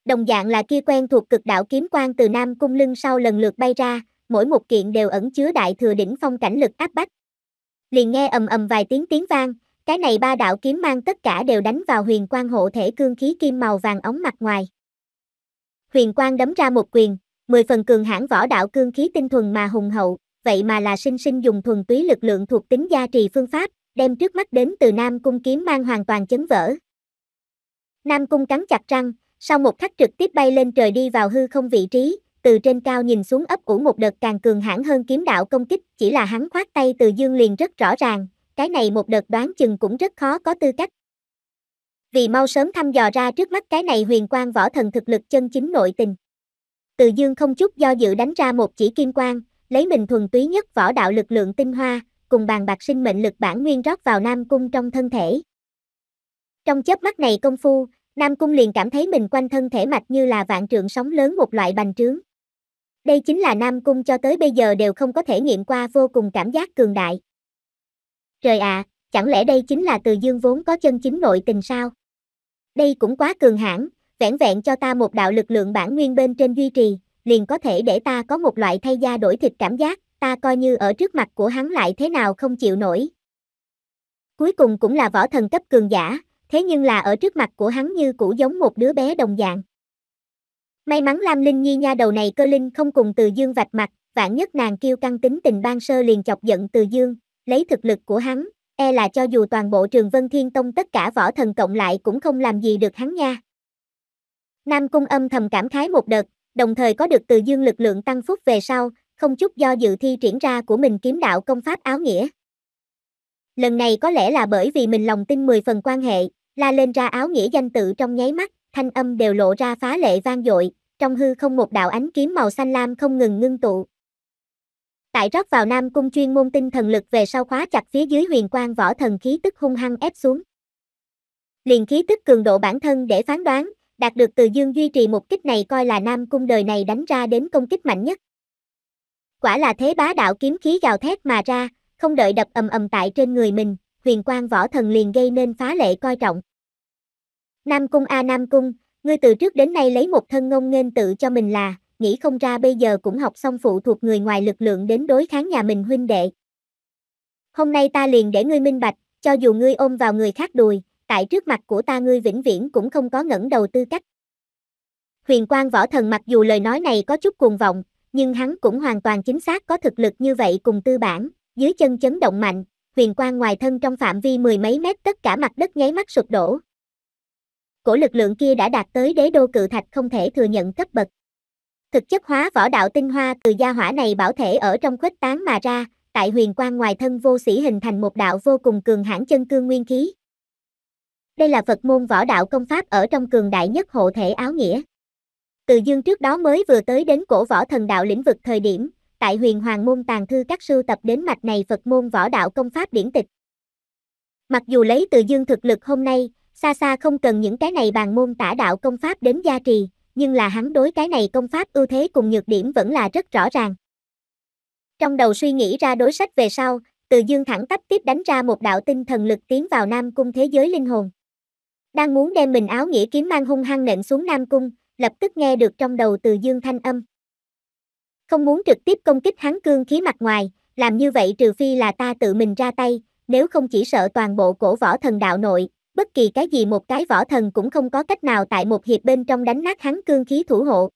Đồng dạng là kia quen thuộc cực đạo kiếm quan từ Nam Cung lưng sau lần lượt bay ra, mỗi một kiện đều ẩn chứa đại thừa đỉnh phong cảnh lực áp bách. Liền nghe ầm ầm vài tiếng tiếng vang, cái này ba đạo kiếm mang tất cả đều đánh vào huyền Quan hộ thể cương khí kim màu vàng ống mặt ngoài. Huyền Quan đấm ra một quyền, mười phần cường hãn võ đạo cương khí tinh thuần mà hùng hậu, vậy mà là sinh sinh dùng thuần túy lực lượng thuộc tính gia trì phương pháp, đem trước mắt đến từ Nam Cung kiếm mang hoàn toàn chấn vỡ. Nam Cung cắn chặt răng, sau một khắc trực tiếp bay lên trời đi vào hư không vị trí, từ trên cao nhìn xuống ấp ủ một đợt càng cường hãn hơn kiếm đạo công kích, chỉ là hắn khoát tay từ dương liền rất rõ ràng, cái này một đợt đoán chừng cũng rất khó có tư cách. Vì mau sớm thăm dò ra trước mắt cái này huyền quang võ thần thực lực chân chính nội tình. Từ dương không chút do dự đánh ra một chỉ kim quang, lấy mình thuần túy nhất võ đạo lực lượng tinh hoa, cùng bàn bạc sinh mệnh lực bản nguyên rót vào Nam Cung trong thân thể. Trong chớp mắt này công phu, Nam Cung liền cảm thấy mình quanh thân thể mạch như là vạn trượng sóng lớn một loại bành trướng. Đây chính là Nam Cung cho tới bây giờ đều không có thể nghiệm qua vô cùng cảm giác cường đại. Trời ạ, à, chẳng lẽ đây chính là từ dương vốn có chân chính nội tình sao? Đây cũng quá cường hãn, vẻn vẹn cho ta một đạo lực lượng bản nguyên bên trên duy trì, liền có thể để ta có một loại thay da đổi thịt cảm giác, ta coi như ở trước mặt của hắn lại thế nào không chịu nổi. Cuối cùng cũng là võ thần cấp cường giả, thế nhưng là ở trước mặt của hắn như cũ giống một đứa bé đồng dạng. May mắn Lam Linh Nhi nha đầu này cơ linh không cùng Từ Dương vạch mặt, vạn nhất nàng kêu căng tính tình ban sơ liền chọc giận Từ Dương, lấy thực lực của hắn, e là cho dù toàn bộ trường Vân Thiên Tông tất cả võ thần cộng lại cũng không làm gì được hắn nha. Nam Cung âm thầm cảm khái một đợt, đồng thời có được từ dương lực lượng tăng phúc về sau, không chút do dự thi triển ra của mình kiếm đạo công pháp áo nghĩa. Lần này có lẽ là bởi vì mình lòng tin 10 phần quan hệ, la lên ra áo nghĩa danh tự trong nháy mắt, thanh âm đều lộ ra phá lệ vang dội, trong hư không một đạo ánh kiếm màu xanh lam không ngừng ngưng tụ. Tại rót vào Nam Cung chuyên môn tinh thần lực về sau khóa chặt phía dưới huyền quang võ thần khí tức hung hăng ép xuống. Liền khí tức cường độ bản thân để phán đoán, đạt được từ dương duy trì một kích này coi là Nam Cung đời này đánh ra đến công kích mạnh nhất. Quả là thế bá đạo kiếm khí gào thét mà ra, không đợi đập ầm ầm tại trên người mình, huyền quang võ thần liền gây nên phá lệ coi trọng. Nam Cung a Nam Cung, ngươi từ trước đến nay lấy một thân ngông nghênh tự cho mình là, nghĩ không ra bây giờ cũng học xong phụ thuộc người ngoài lực lượng đến đối kháng nhà mình huynh đệ. Hôm nay ta liền để ngươi minh bạch, cho dù ngươi ôm vào người khác đùi, tại trước mặt của ta ngươi vĩnh viễn cũng không có ngẩng đầu tư cách. Huyền Quang Võ Thần mặc dù lời nói này có chút cuồng vọng, nhưng hắn cũng hoàn toàn chính xác có thực lực như vậy cùng tư bản, dưới chân chấn động mạnh, huyền quang ngoài thân trong phạm vi mười mấy mét tất cả mặt đất nháy mắt sụp đổ. Cổ lực lượng kia đã đạt tới đế đô cự thạch không thể thừa nhận cấp bậc. Thực chất hóa võ đạo tinh hoa từ gia hỏa này bảo thể ở trong khuếch tán mà ra, tại huyền quang ngoài thân vô sĩ hình thành một đạo vô cùng cường hãn chân cương nguyên khí đây là Phật môn võ đạo công pháp ở trong cường đại nhất hộ thể áo nghĩa. Từ dương trước đó mới vừa tới đến cổ võ thần đạo lĩnh vực thời điểm, tại huyền hoàng môn tàng thư các sưu tập đến mạch này Phật môn võ đạo công pháp điển tịch. Mặc dù lấy từ dương thực lực hôm nay, xa xa không cần những cái này bàn môn tả đạo công pháp đến gia trì, nhưng là hắn đối cái này công pháp ưu thế cùng nhược điểm vẫn là rất rõ ràng. Trong đầu suy nghĩ ra đối sách về sau, từ dương thẳng tắp tiếp đánh ra một đạo tinh thần lực tiến vào Nam Cung thế giới linh hồn. Đang muốn đem mình áo nghĩa kiếm mang hung hăng nện xuống Nam Cung, lập tức nghe được trong đầu từ dương thanh âm. Không muốn trực tiếp công kích hắn cương khí mặt ngoài, làm như vậy trừ phi là ta tự mình ra tay, nếu không chỉ sợ toàn bộ cổ võ thần đạo nội, bất kỳ cái gì một cái võ thần cũng không có cách nào tại một hiệp bên trong đánh nát hắn cương khí thủ hộ.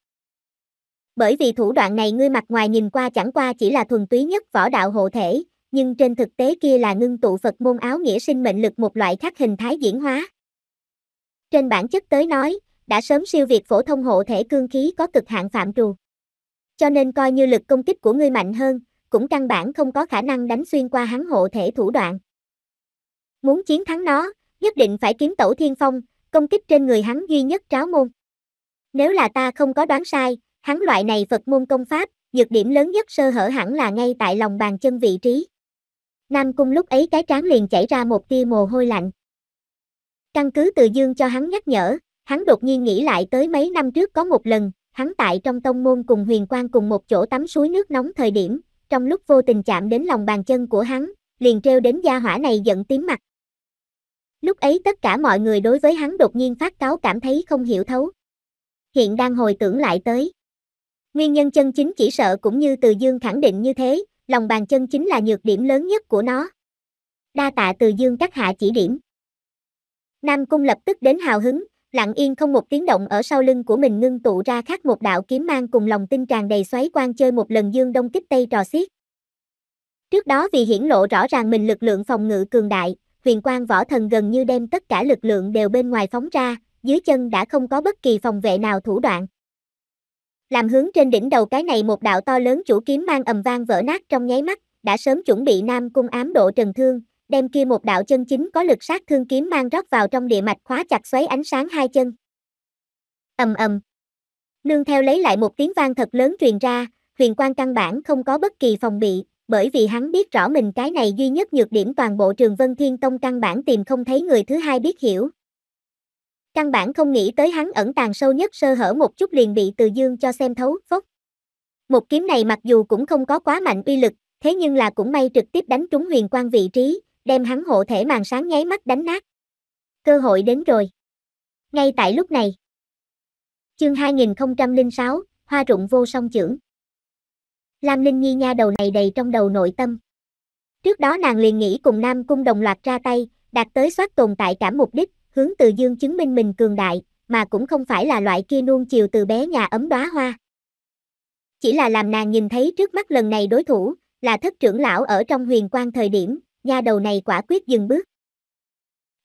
Bởi vì thủ đoạn này ngươi mặt ngoài nhìn qua chẳng qua chỉ là thuần túy nhất võ đạo hộ thể, nhưng trên thực tế kia là ngưng tụ Phật môn áo nghĩa sinh mệnh lực một loại khác hình thái diễn hóa. Trên bản chất tới nói, đã sớm siêu việt phổ thông hộ thể cương khí có cực hạn phạm trù. Cho nên coi như lực công kích của ngươi mạnh hơn, cũng căn bản không có khả năng đánh xuyên qua hắn hộ thể thủ đoạn. Muốn chiến thắng nó, nhất định phải kiếm tẩu thiên phong, công kích trên người hắn duy nhất tráo môn. Nếu là ta không có đoán sai, hắn loại này Phật môn công pháp, nhược điểm lớn nhất sơ hở hẳn là ngay tại lòng bàn chân vị trí. Nam cung lúc ấy cái trán liền chảy ra một tia mồ hôi lạnh. Căn cứ từ dương cho hắn nhắc nhở, hắn đột nhiên nghĩ lại tới mấy năm trước có một lần, hắn tại trong tông môn cùng huyền quang cùng một chỗ tắm suối nước nóng thời điểm, trong lúc vô tình chạm đến lòng bàn chân của hắn, liền treo đến gia hỏa này giận tím mặt. Lúc ấy tất cả mọi người đối với hắn đột nhiên phát cáo cảm thấy không hiểu thấu. Hiện đang hồi tưởng lại tới. Nguyên nhân chân chính chỉ sợ cũng như Từ Dương khẳng định như thế, lòng bàn chân chính là nhược điểm lớn nhất của nó. Đa tạ Từ Dương các hạ chỉ điểm. Nam Cung lập tức đến hào hứng, lặng yên không một tiếng động ở sau lưng của mình ngưng tụ ra khác một đạo kiếm mang cùng lòng tin tràn đầy xoáy quan chơi một lần dương đông kích tây trò xiết. Trước đó vì hiển lộ rõ ràng mình lực lượng phòng ngự cường đại, huyền quan võ thần gần như đem tất cả lực lượng đều bên ngoài phóng ra, dưới chân đã không có bất kỳ phòng vệ nào thủ đoạn. Làm hướng trên đỉnh đầu cái này một đạo to lớn chủ kiếm mang ầm vang vỡ nát trong nháy mắt, đã sớm chuẩn bị nam cung ám độ trần thương, đem kia một đạo chân chính có lực sát thương kiếm mang rót vào trong địa mạch khóa chặt xoáy ánh sáng hai chân. Ầm ầm. Nương theo lấy lại một tiếng vang thật lớn truyền ra, huyền quan căn bản không có bất kỳ phòng bị, bởi vì hắn biết rõ mình cái này duy nhất nhược điểm toàn bộ trường Vân Thiên Tông căn bản tìm không thấy người thứ hai biết hiểu. Căn bản không nghĩ tới hắn ẩn tàng sâu nhất sơ hở một chút liền bị từ dương cho xem thấu, phốc. Một kiếm này mặc dù cũng không có quá mạnh uy lực, thế nhưng là cũng may trực tiếp đánh trúng huyền quan vị trí, đem hắn hộ thể màn sáng nháy mắt đánh nát. Cơ hội đến rồi. Ngay tại lúc này. Chương 2006, hoa rụng vô song trưởng Lam Linh Nhi nha đầu này đầy trong đầu nội tâm. Trước đó nàng liền nghĩ cùng Nam Cung đồng loạt ra tay, đạt tới soát tồn tại cả mục đích, hướng từ dương chứng minh mình cường đại, mà cũng không phải là loại kia nuông chiều từ bé nhà ấm đóa hoa. Chỉ là làm nàng nhìn thấy trước mắt lần này đối thủ, là thất trưởng lão ở trong huyền quan thời điểm, nha đầu này quả quyết dừng bước.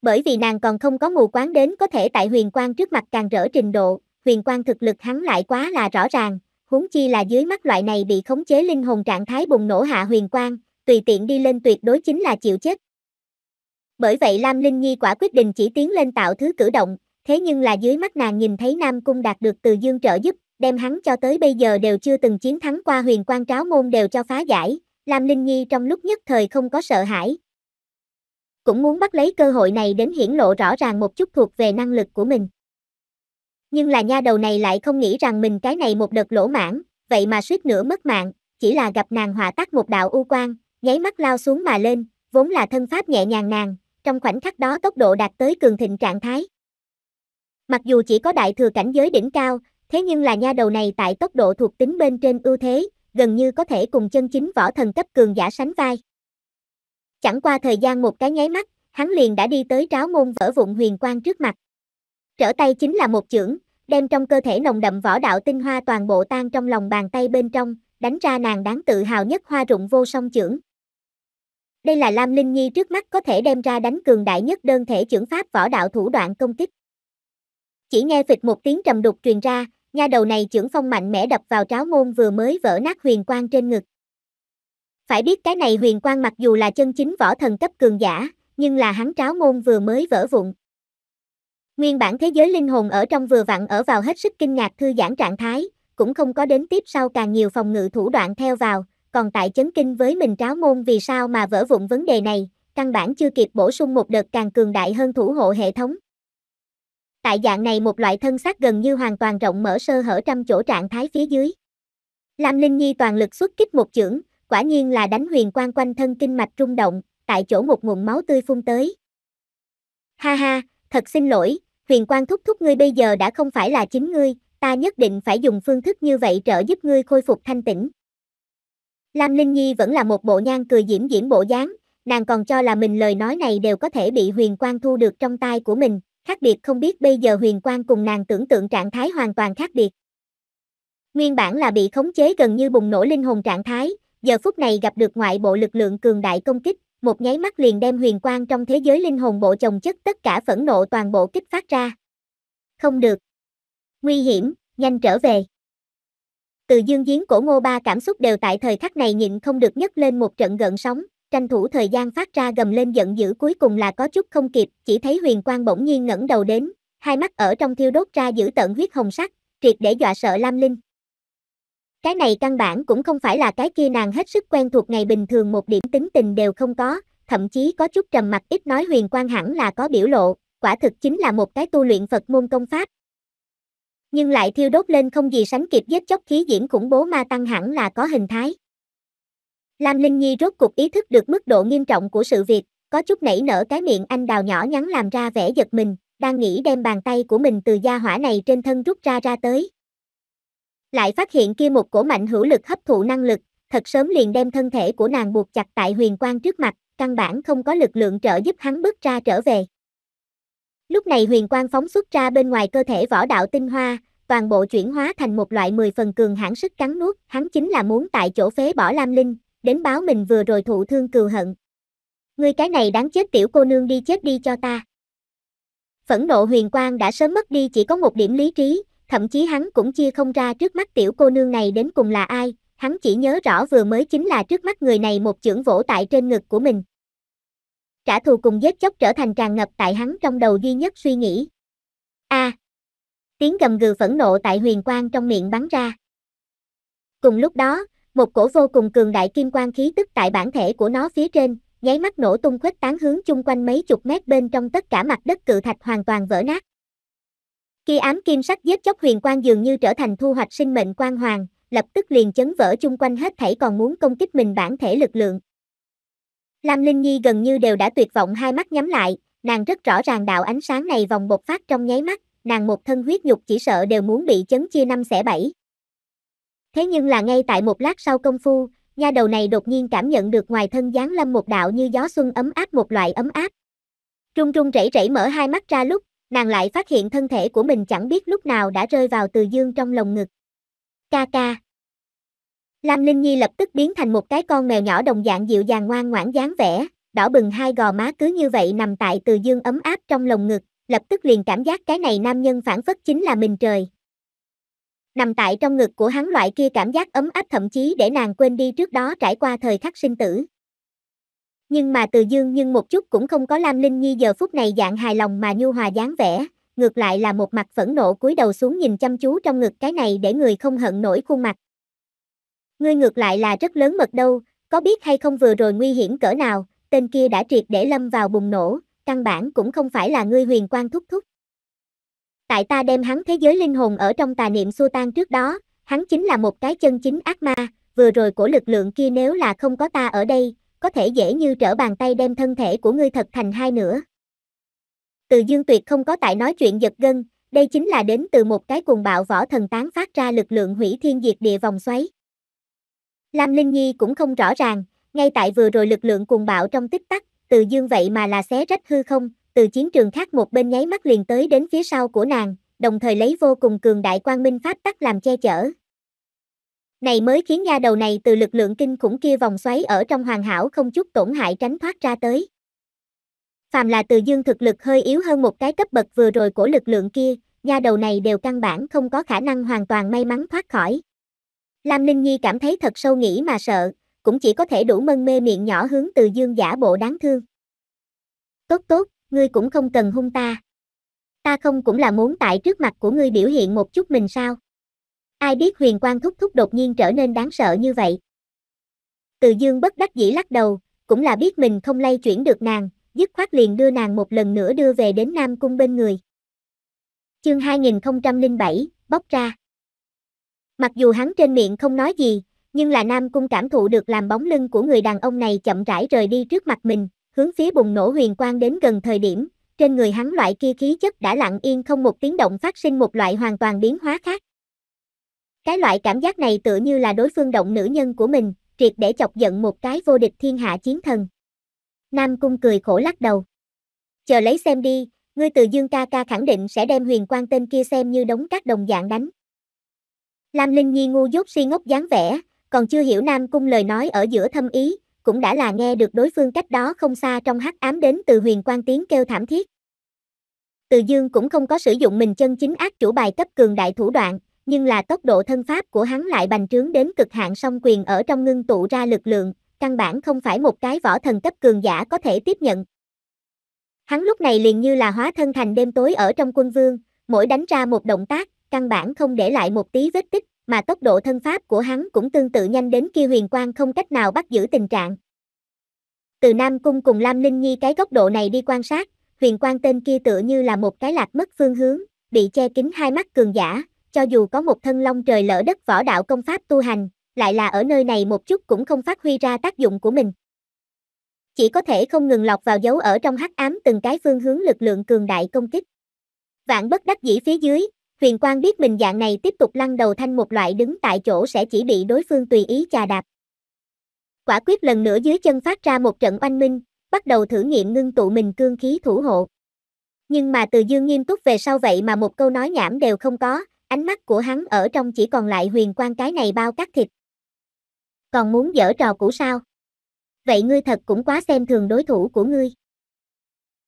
Bởi vì nàng còn không có mù quáng đến có thể tại huyền quan trước mặt càng rỡ trình độ, huyền quan thực lực hắn lại quá là rõ ràng, huống chi là dưới mắt loại này bị khống chế linh hồn trạng thái bùng nổ hạ huyền quan, tùy tiện đi lên tuyệt đối chính là chịu chết. Bởi vậy Lam Linh Nhi quả quyết định chỉ tiến lên tạo thứ cử động, thế nhưng là dưới mắt nàng nhìn thấy Nam Cung đạt được từ dương trợ giúp, đem hắn cho tới bây giờ đều chưa từng chiến thắng qua huyền quan tráo môn đều cho phá giải, Lam Linh Nhi trong lúc nhất thời không có sợ hãi. Cũng muốn bắt lấy cơ hội này đến hiển lộ rõ ràng một chút thuộc về năng lực của mình. Nhưng là nha đầu này lại không nghĩ rằng mình cái này một đợt lỗ mãn, vậy mà suýt nữa mất mạng, chỉ là gặp nàng hỏa tác một đạo u quang, nháy mắt lao xuống mà lên, vốn là thân pháp nhẹ nhàng nàng, trong khoảnh khắc đó tốc độ đạt tới cường thịnh trạng thái. Mặc dù chỉ có đại thừa cảnh giới đỉnh cao, thế nhưng là nha đầu này tại tốc độ thuộc tính bên trên ưu thế, gần như có thể cùng chân chính võ thần cấp cường giả sánh vai. Chẳng qua thời gian một cái nháy mắt, hắn liền đã đi tới tráo môn vỡ vụn huyền quang trước mặt. Trở tay chính là một chưởng, đem trong cơ thể nồng đậm võ đạo tinh hoa toàn bộ tan trong lòng bàn tay bên trong, đánh ra nàng đáng tự hào nhất hoa rụng vô song chưởng. Đây là Lam Linh Nhi trước mắt có thể đem ra đánh cường đại nhất đơn thể chưởng pháp võ đạo thủ đoạn công kích. Chỉ nghe phịch một tiếng trầm đục truyền ra, nha đầu này trưởng phong mạnh mẽ đập vào tráo ngôn vừa mới vỡ nát huyền quang trên ngực. Phải biết cái này huyền quang mặc dù là chân chính võ thần cấp cường giả, nhưng là hắn tráo ngôn vừa mới vỡ vụn. Nguyên bản thế giới linh hồn ở trong vừa vặn ở vào hết sức kinh ngạc thư giãn trạng thái, cũng không có đến tiếp sau càng nhiều phòng ngự thủ đoạn theo vào, còn tại chấn kinh với mình tráo ngôn vì sao mà vỡ vụn vấn đề này, căn bản chưa kịp bổ sung một đợt càng cường đại hơn thủ hộ hệ thống tại dạng này một loại thân xác gần như hoàn toàn rộng mở sơ hở trăm chỗ trạng thái phía dưới. Lam Linh Nhi toàn lực xuất kích một chưởng, quả nhiên là đánh huyền quang quanh thân kinh mạch rung động, tại chỗ một nguồn máu tươi phun tới. Ha ha, thật xin lỗi, huyền quang thúc thúc ngươi bây giờ đã không phải là chính ngươi, ta nhất định phải dùng phương thức như vậy trợ giúp ngươi khôi phục thanh tĩnh. Lam Linh Nhi vẫn là một bộ nhan cười diễm diễm bộ dáng, nàng còn cho là mình lời nói này đều có thể bị huyền quang thu được trong tai của mình, khác biệt không biết bây giờ huyền quang cùng nàng tưởng tượng trạng thái hoàn toàn khác biệt. Nguyên bản là bị khống chế gần như bùng nổ linh hồn trạng thái, giờ phút này gặp được ngoại bộ lực lượng cường đại công kích, một nháy mắt liền đem huyền quang trong thế giới linh hồn bộ chồng chất tất cả phẫn nộ toàn bộ kích phát ra. Không được. Nguy hiểm, nhanh trở về. Từ dương giếng cổ ngô ba cảm xúc đều tại thời khắc này nhịn không được nhấc lên một trận gợn sóng, tranh thủ thời gian phát ra gầm lên giận dữ cuối cùng là có chút không kịp, chỉ thấy huyền quang bỗng nhiên ngẩng đầu đến, hai mắt ở trong thiêu đốt ra giữ tận huyết hồng sắc, triệt để dọa sợ Lam Linh. Cái này căn bản cũng không phải là cái kia nàng hết sức quen thuộc ngày bình thường một điểm tính tình đều không có, thậm chí có chút trầm mặt ít nói huyền quang hẳn là có biểu lộ, quả thực chính là một cái tu luyện Phật môn công pháp. Nhưng lại thiêu đốt lên không gì sánh kịp giết chóc khí diễm khủng bố ma tăng hẳn là có hình thái. Lam Linh Nhi rốt cục ý thức được mức độ nghiêm trọng của sự việc, có chút nảy nở cái miệng anh đào nhỏ nhắn làm ra vẻ giật mình, đang nghĩ đem bàn tay của mình từ gia hỏa này trên thân rút ra ra tới. Lại phát hiện kia một cổ mạnh hữu lực hấp thụ năng lực, thật sớm liền đem thân thể của nàng buộc chặt tại huyền Quan trước mặt, căn bản không có lực lượng trợ giúp hắn bước ra trở về. Lúc này huyền Quan phóng xuất ra bên ngoài cơ thể võ đạo tinh hoa, toàn bộ chuyển hóa thành một loại 10 phần cường hãn sức cắn nuốt, hắn chính là muốn tại chỗ phế bỏ Lam Linh, đến báo mình vừa rồi thụ thương cừu hận. Ngươi cái này đáng chết tiểu cô nương đi chết đi cho ta. Phẫn nộ huyền quang đã sớm mất đi chỉ có một điểm lý trí, thậm chí hắn cũng chia không ra trước mắt tiểu cô nương này đến cùng là ai, hắn chỉ nhớ rõ vừa mới chính là trước mắt người này một chưởng vỗ tại trên ngực của mình. Trả thù cùng giết chóc trở thành tràn ngập tại hắn trong đầu duy nhất suy nghĩ. A. À, tiếng gầm gừ phẫn nộ tại huyền quang trong miệng bắn ra. Cùng lúc đó, một cổ vô cùng cường đại kim quang khí tức tại bản thể của nó phía trên, nháy mắt nổ tung khuếch tán hướng chung quanh mấy chục mét bên trong tất cả mặt đất cự thạch hoàn toàn vỡ nát. Khi ám kim sắc giết chóc huyền quang dường như trở thành thu hoạch sinh mệnh quang hoàng, lập tức liền chấn vỡ chung quanh hết thảy còn muốn công kích mình bản thể lực lượng. Lam Linh Nhi gần như đều đã tuyệt vọng hai mắt nhắm lại, nàng rất rõ ràng đạo ánh sáng này vòng bột phát trong nháy mắt, nàng một thân huyết nhục chỉ sợ đều muốn bị chấn chia năm xẻ bảy. Thế nhưng là ngay tại một lát sau công phu, nha đầu này đột nhiên cảm nhận được ngoài thân dáng lâm một đạo như gió xuân ấm áp một loại ấm áp. Trung trung rẩy rẩy mở hai mắt ra lúc, nàng lại phát hiện thân thể của mình chẳng biết lúc nào đã rơi vào từ dương trong lồng ngực. Ca ca. Lam Linh Nhi lập tức biến thành một cái con mèo nhỏ đồng dạng dịu dàng ngoan ngoãn dáng vẻ, đỏ bừng hai gò má cứ như vậy nằm tại từ dương ấm áp trong lồng ngực, lập tức liền cảm giác cái này nam nhân phản phất chính là mình trời, nằm tại trong ngực của hắn loại kia cảm giác ấm áp thậm chí để nàng quên đi trước đó trải qua thời khắc sinh tử. Nhưng mà từ dương nhưng một chút cũng không có Lam Linh Nhi giờ phút này dạng hài lòng mà nhu hòa dáng vẻ, ngược lại là một mặt phẫn nộ cúi đầu xuống nhìn chăm chú trong ngực cái này để người không hận nổi khuôn mặt. Ngươi ngược lại là rất lớn mật đâu, có biết hay không vừa rồi nguy hiểm cỡ nào, tên kia đã triệt để lâm vào bùng nổ, căn bản cũng không phải là ngươi huyền quan thúc thúc tại ta đem hắn thế giới linh hồn ở trong tà niệm xua tan trước đó, hắn chính là một cái chân chính ác ma, vừa rồi của lực lượng kia nếu là không có ta ở đây, có thể dễ như trở bàn tay đem thân thể của ngươi thật thành hai nữa. Từ Dương Tuyệt không có tại nói chuyện giật gân, đây chính là đến từ một cái cuồng bạo võ thần tán phát ra lực lượng hủy thiên diệt địa vòng xoáy. Lam Linh Nhi cũng không rõ ràng, ngay tại vừa rồi lực lượng cuồng bạo trong tích tắc, Từ Dương vậy mà là xé rách hư không, từ chiến trường khác một bên nháy mắt liền tới đến phía sau của nàng, đồng thời lấy vô cùng cường đại quang minh pháp tắc làm che chở. Này mới khiến nha đầu này từ lực lượng kinh khủng kia vòng xoáy ở trong hoàn hảo không chút tổn hại tránh thoát ra tới. Phàm là từ dương thực lực hơi yếu hơn một cái cấp bậc vừa rồi của lực lượng kia, nha đầu này đều căn bản không có khả năng hoàn toàn may mắn thoát khỏi. Lam Linh Nhi cảm thấy thật sâu nghĩ mà sợ, cũng chỉ có thể đủ mân mê miệng nhỏ hướng từ dương giả bộ đáng thương. Tốt tốt, ngươi cũng không cần hung ta. Ta không cũng là muốn tại trước mặt của ngươi biểu hiện một chút mình sao? Ai biết huyền quang thúc thúc đột nhiên trở nên đáng sợ như vậy. Từ dương bất đắc dĩ lắc đầu, cũng là biết mình không lay chuyển được nàng, dứt khoát liền đưa nàng một lần nữa đưa về đến Nam Cung bên người. Chương 2007, bóc ra. Mặc dù hắn trên miệng không nói gì, nhưng là Nam Cung cảm thụ được làm bóng lưng của người đàn ông này chậm rãi rời đi trước mặt mình, hướng phía bùng nổ huyền quang đến gần thời điểm, trên người hắn loại kia khí chất đã lặng yên không một tiếng động phát sinh một loại hoàn toàn biến hóa khác. Cái loại cảm giác này tự như là đối phương động nữ nhân của mình, triệt để chọc giận một cái vô địch thiên hạ chiến thần. Nam Cung cười khổ lắc đầu. Chờ lấy xem đi, ngươi từ Dương ca ca khẳng định sẽ đem huyền quang tên kia xem như đống các đồng dạng đánh. Lam Linh Nhi ngu dốt si ngốc dáng vẻ, còn chưa hiểu Nam Cung lời nói ở giữa thâm ý, cũng đã là nghe được đối phương cách đó không xa trong hắc ám đến từ huyền quan tiếng kêu thảm thiết. Từ dương cũng không có sử dụng mình chân chính ác chủ bài cấp cường đại thủ đoạn, nhưng là tốc độ thân pháp của hắn lại bành trướng đến cực hạn song quyền ở trong ngưng tụ ra lực lượng, căn bản không phải một cái võ thần cấp cường giả có thể tiếp nhận. Hắn lúc này liền như là hóa thân thành đêm tối ở trong quân vương, mỗi đánh ra một động tác, căn bản không để lại một tí vết tích, mà tốc độ thân pháp của hắn cũng tương tự nhanh đến kia huyền quang không cách nào bắt giữ tình trạng. Từ Nam Cung cùng Lam Linh Nhi cái góc độ này đi quan sát, huyền quang tên kia tựa như là một cái lạc mất phương hướng, bị che kín hai mắt cường giả, cho dù có một thân long trời lỡ đất võ đạo công pháp tu hành, lại là ở nơi này một chút cũng không phát huy ra tác dụng của mình. Chỉ có thể không ngừng lọc vào dấu ở trong hắc ám từng cái phương hướng lực lượng cường đại công kích. Vạn bất đắc dĩ phía dưới, Huyền Quang biết mình dạng này tiếp tục lăn đầu thanh một loại đứng tại chỗ sẽ chỉ bị đối phương tùy ý chà đạp. Quả quyết lần nữa dưới chân phát ra một trận oanh minh, bắt đầu thử nghiệm ngưng tụ mình cương khí thủ hộ. Nhưng mà từ dương nghiêm túc về sau vậy mà một câu nói nhảm đều không có, ánh mắt của hắn ở trong chỉ còn lại huyền quang cái này bao cắt thịt. Còn muốn dở trò cũ sao? Vậy ngươi thật cũng quá xem thường đối thủ của ngươi.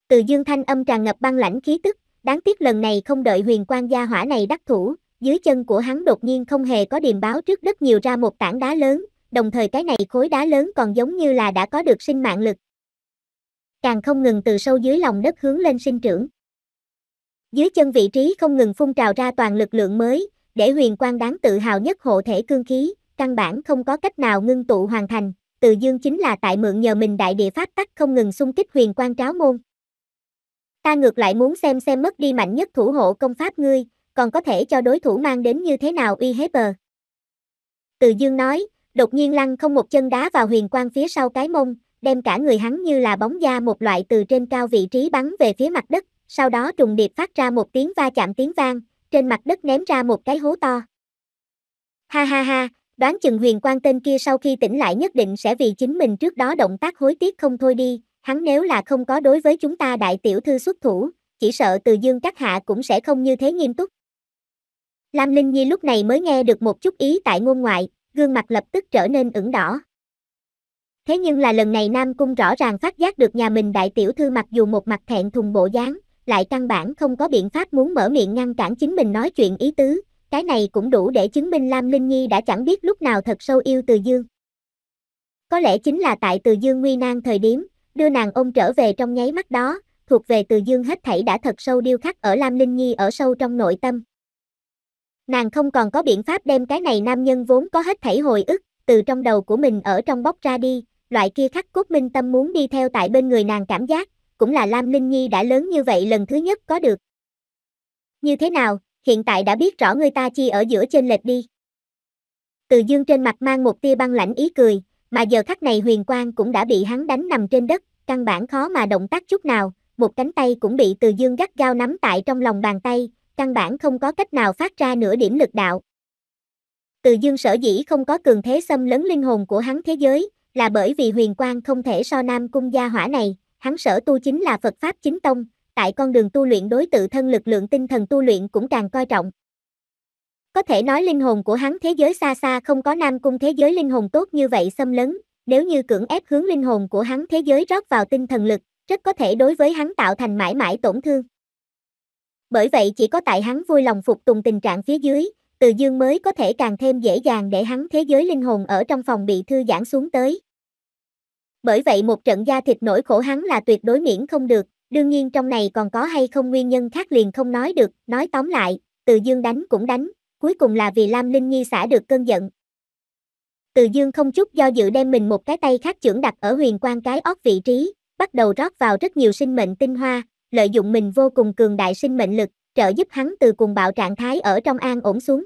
Từ dương thanh âm tràn ngập băng lãnh khí tức, Đáng tiếc lần này không đợi huyền quan gia hỏa này đắc thủ, dưới chân của hắn đột nhiên không hề có điềm báo trước đất nhiều ra một tảng đá lớn, đồng thời cái này khối đá lớn còn giống như là đã có được sinh mạng lực. Càng không ngừng từ sâu dưới lòng đất hướng lên sinh trưởng. Dưới chân vị trí không ngừng phun trào ra toàn lực lượng mới, để huyền Quan đáng tự hào nhất hộ thể cương khí, căn bản không có cách nào ngưng tụ hoàn thành, từ dương chính là tại mượn nhờ mình đại địa pháp tắc không ngừng xung kích huyền Quan tráo môn. Ta ngược lại muốn xem xem mất đi mạnh nhất thủ hộ công pháp ngươi, còn có thể cho đối thủ mang đến như thế nào uy hiếp bờ. Từ dương nói, đột nhiên lăng không một chân đá vào huyền quang phía sau cái mông, đem cả người hắn như là bóng da một loại từ trên cao vị trí bắn về phía mặt đất, sau đó trùng điệp phát ra một tiếng va chạm tiếng vang, trên mặt đất ném ra một cái hố to. Ha ha ha, đoán chừng huyền quan tên kia sau khi tỉnh lại nhất định sẽ vì chính mình trước đó động tác hối tiếc không thôi đi, hắn nếu là không có đối với chúng ta đại tiểu thư xuất thủ, chỉ sợ từ dương các hạ cũng sẽ không như thế nghiêm túc. Lam Linh Nhi lúc này mới nghe được một chút ý tại ngôn ngoại, gương mặt lập tức trở nên ửng đỏ. Thế nhưng là lần này Nam Cung rõ ràng phát giác được nhà mình đại tiểu thư mặc dù một mặt thẹn thùng bộ dáng, lại căn bản không có biện pháp muốn mở miệng ngăn cản chính mình nói chuyện ý tứ, cái này cũng đủ để chứng minh Lam Linh Nhi đã chẳng biết lúc nào thật sâu yêu Từ Dương. Có lẽ chính là tại Từ Dương nguy nan thời điểm, đưa nàng ôm trở về trong nháy mắt đó, thuộc về từ dương hết thảy đã thật sâu điêu khắc ở Lam Linh Nhi ở sâu trong nội tâm. Nàng không còn có biện pháp đem cái này nam nhân vốn có hết thảy hồi ức, từ trong đầu của mình ở trong bóc ra đi, loại kia khắc cốt minh tâm muốn đi theo tại bên người nàng cảm giác, cũng là Lam Linh Nhi đã lớn như vậy lần thứ nhất có được. Như thế nào, hiện tại đã biết rõ người ta chi ở giữa trên lệch đi. Từ dương trên mặt mang một tia băng lãnh ý cười, mà giờ khắc này huyền quang cũng đã bị hắn đánh nằm trên đất, căn bản khó mà động tác chút nào, một cánh tay cũng bị từ dương gắt gao nắm tại trong lòng bàn tay, căn bản không có cách nào phát ra nửa điểm lực đạo. Từ dương sở dĩ không có cường thế xâm lấn linh hồn của hắn thế giới, là bởi vì huyền quang không thể so nam cung gia hỏa này, hắn sở tu chính là Phật Pháp chính tông, tại con đường tu luyện đối tự thân lực lượng tinh thần tu luyện cũng càng coi trọng. Có thể nói linh hồn của hắn thế giới xa xa không có nam cung thế giới linh hồn tốt như vậy xâm lấn, nếu như cưỡng ép hướng linh hồn của hắn thế giới rót vào tinh thần lực, rất có thể đối với hắn tạo thành mãi mãi tổn thương. Bởi vậy chỉ có tại hắn vui lòng phục tùng tình trạng phía dưới, từ dương mới có thể càng thêm dễ dàng để hắn thế giới linh hồn ở trong phòng bị thư giãn xuống tới. Bởi vậy một trận da thịt nổi khổ hắn là tuyệt đối miễn không được, đương nhiên trong này còn có hay không nguyên nhân khác liền không nói được, nói tóm lại, từ dương đánh cũng đánh, cuối cùng là vì Lam Linh Nhi xả được cơn giận. Từ dương không chút do dự đem mình một cái tay khác trưởng đặt ở huyền quan cái ót vị trí, bắt đầu rót vào rất nhiều sinh mệnh tinh hoa, lợi dụng mình vô cùng cường đại sinh mệnh lực, trợ giúp hắn từ cùng bạo trạng thái ở trong an ổn xuống.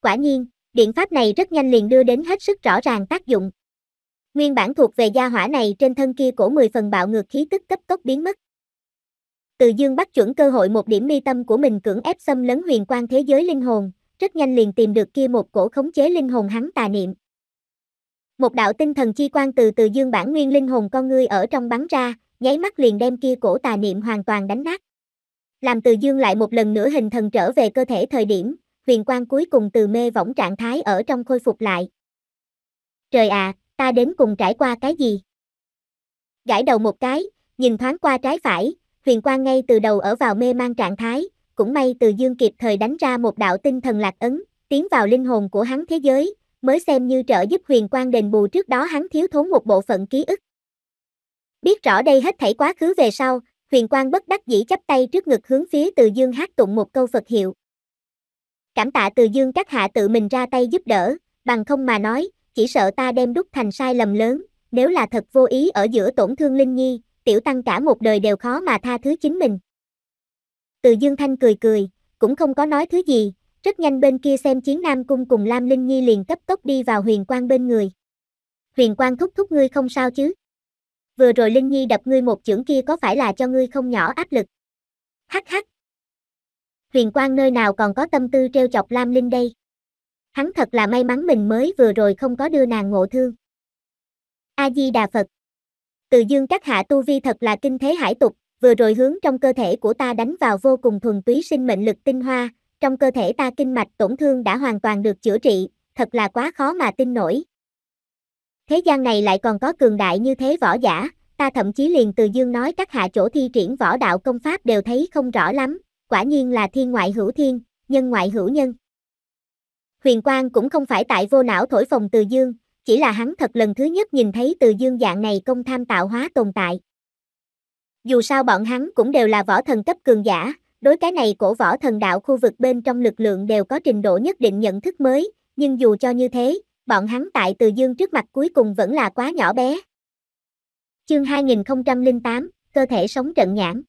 Quả nhiên, biện pháp này rất nhanh liền đưa đến hết sức rõ ràng tác dụng. Nguyên bản thuộc về gia hỏa này trên thân kia cổ 10 phần bạo ngược khí tức cấp tốc biến mất. Từ Dương bắt chuẩn cơ hội một điểm mi tâm của mình cưỡng ép xâm lấn huyền quan thế giới linh hồn, rất nhanh liền tìm được kia một cổ khống chế linh hồn hắn tà niệm. Một đạo tinh thần chi quan từ Từ Dương bản nguyên linh hồn con ngươi ở trong bắn ra, nháy mắt liền đem kia cổ tà niệm hoàn toàn đánh nát. Làm Từ Dương lại một lần nữa hình thần trở về cơ thể thời điểm, huyền quan cuối cùng từ mê võng trạng thái ở trong khôi phục lại. Trời ạ, à, ta đến cùng trải qua cái gì? Gãi đầu một cái, nhìn thoáng qua trái phải, huyền quang ngay từ đầu ở vào mê mang trạng thái, cũng may từ dương kịp thời đánh ra một đạo tinh thần lạc ấn, tiến vào linh hồn của hắn thế giới, mới xem như trợ giúp huyền quang đền bù trước đó hắn thiếu thốn một bộ phận ký ức. Biết rõ đây hết thảy quá khứ về sau, huyền quang bất đắc dĩ chắp tay trước ngực hướng phía từ dương hát tụng một câu Phật hiệu. Cảm tạ từ dương các hạ tự mình ra tay giúp đỡ, bằng không mà nói, chỉ sợ ta đem đúc thành sai lầm lớn, nếu là thật vô ý ở giữa tổn thương Linh Nhi, tiểu tăng cả một đời đều khó mà tha thứ chính mình. Từ Dương Thanh cười cười, cũng không có nói thứ gì, rất nhanh bên kia xem chiến Nam Cung cùng Lam Linh Nhi liền cấp tốc đi vào huyền quang bên người. Huyền quang thúc thúc ngươi không sao chứ? Vừa rồi Linh Nhi đập ngươi một chưởng kia có phải là cho ngươi không nhỏ áp lực? Hắc hắc! Huyền quang nơi nào còn có tâm tư treo chọc Lam Linh đây? Hắn thật là may mắn mình mới vừa rồi không có đưa nàng ngộ thương. A-di-đà Phật từ dương các hạ tu vi thật là kinh thế hải tục, vừa rồi hướng trong cơ thể của ta đánh vào vô cùng thuần túy sinh mệnh lực tinh hoa, trong cơ thể ta kinh mạch tổn thương đã hoàn toàn được chữa trị, thật là quá khó mà tin nổi. Thế gian này lại còn có cường đại như thế võ giả, ta thậm chí liền từ dương nói các hạ chỗ thi triển võ đạo công pháp đều thấy không rõ lắm, quả nhiên là thiên ngoại hữu thiên, nhân ngoại hữu nhân. Huyền Quang cũng không phải tại vô não thổi phồng từ dương, chỉ là hắn thật lần thứ nhất nhìn thấy từ dương dạng này công tham tạo hóa tồn tại. Dù sao bọn hắn cũng đều là võ thần cấp cường giả, đối cái này cổ võ thần đạo khu vực bên trong lực lượng đều có trình độ nhất định nhận thức mới, nhưng dù cho như thế, bọn hắn tại từ dương trước mặt cuối cùng vẫn là quá nhỏ bé. Chương 2008, cơ thể sống trận nhãn.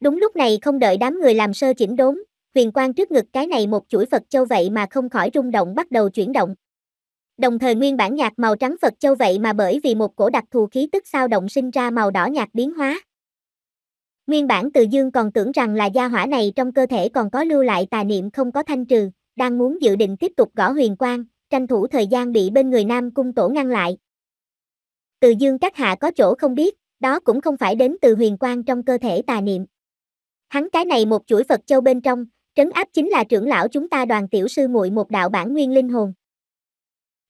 Đúng lúc này không đợi đám người làm sơ chỉnh đốn, huyền quan trước ngực cái này một chuỗi Phật châu vậy mà không khỏi rung động bắt đầu chuyển động. Đồng thời nguyên bản nhạc màu trắng Phật Châu vậy mà bởi vì một cổ đặc thù khí tức sao động sinh ra màu đỏ nhạt biến hóa. Nguyên bản Từ Dương còn tưởng rằng là gia hỏa này trong cơ thể còn có lưu lại tà niệm không có thanh trừ, đang muốn dự định tiếp tục gõ huyền quang, tranh thủ thời gian bị bên người Nam Cung Tổ ngăn lại. Từ Dương các hạ có chỗ không biết, đó cũng không phải đến từ huyền quang trong cơ thể tà niệm. Hắn cái này một chuỗi Phật Châu bên trong, trấn áp chính là trưởng lão chúng ta đoàn tiểu sư muội một đạo bản nguyên linh hồn.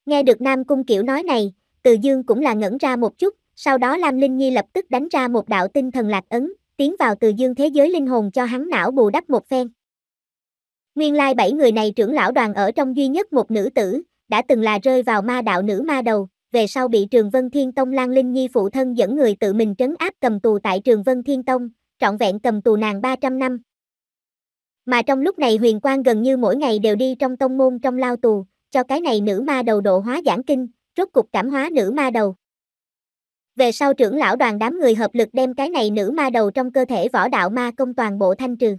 Nghe được Nam Cung Kiểu nói này, Từ Dương cũng là ngẩn ra một chút, sau đó Lam Linh Nhi lập tức đánh ra một đạo tinh thần lạc ấn, tiến vào Từ Dương thế giới linh hồn cho hắn não bù đắp một phen. Nguyên lai bảy người này trưởng lão đoàn ở trong duy nhất một nữ tử, đã từng là rơi vào ma đạo nữ ma đầu, về sau bị Trường Vân Thiên Tông Lan Linh Nhi phụ thân dẫn người tự mình trấn áp cầm tù tại Trường Vân Thiên Tông, trọn vẹn cầm tù nàng 300 năm. Mà trong lúc này huyền quang gần như mỗi ngày đều đi trong tông môn trong lao tù, cho cái này nữ ma đầu độ hóa giảng kinh, rốt cục cảm hóa nữ ma đầu. Về sau trưởng lão đoàn đám người hợp lực đem cái này nữ ma đầu trong cơ thể võ đạo ma công toàn bộ thanh trừ.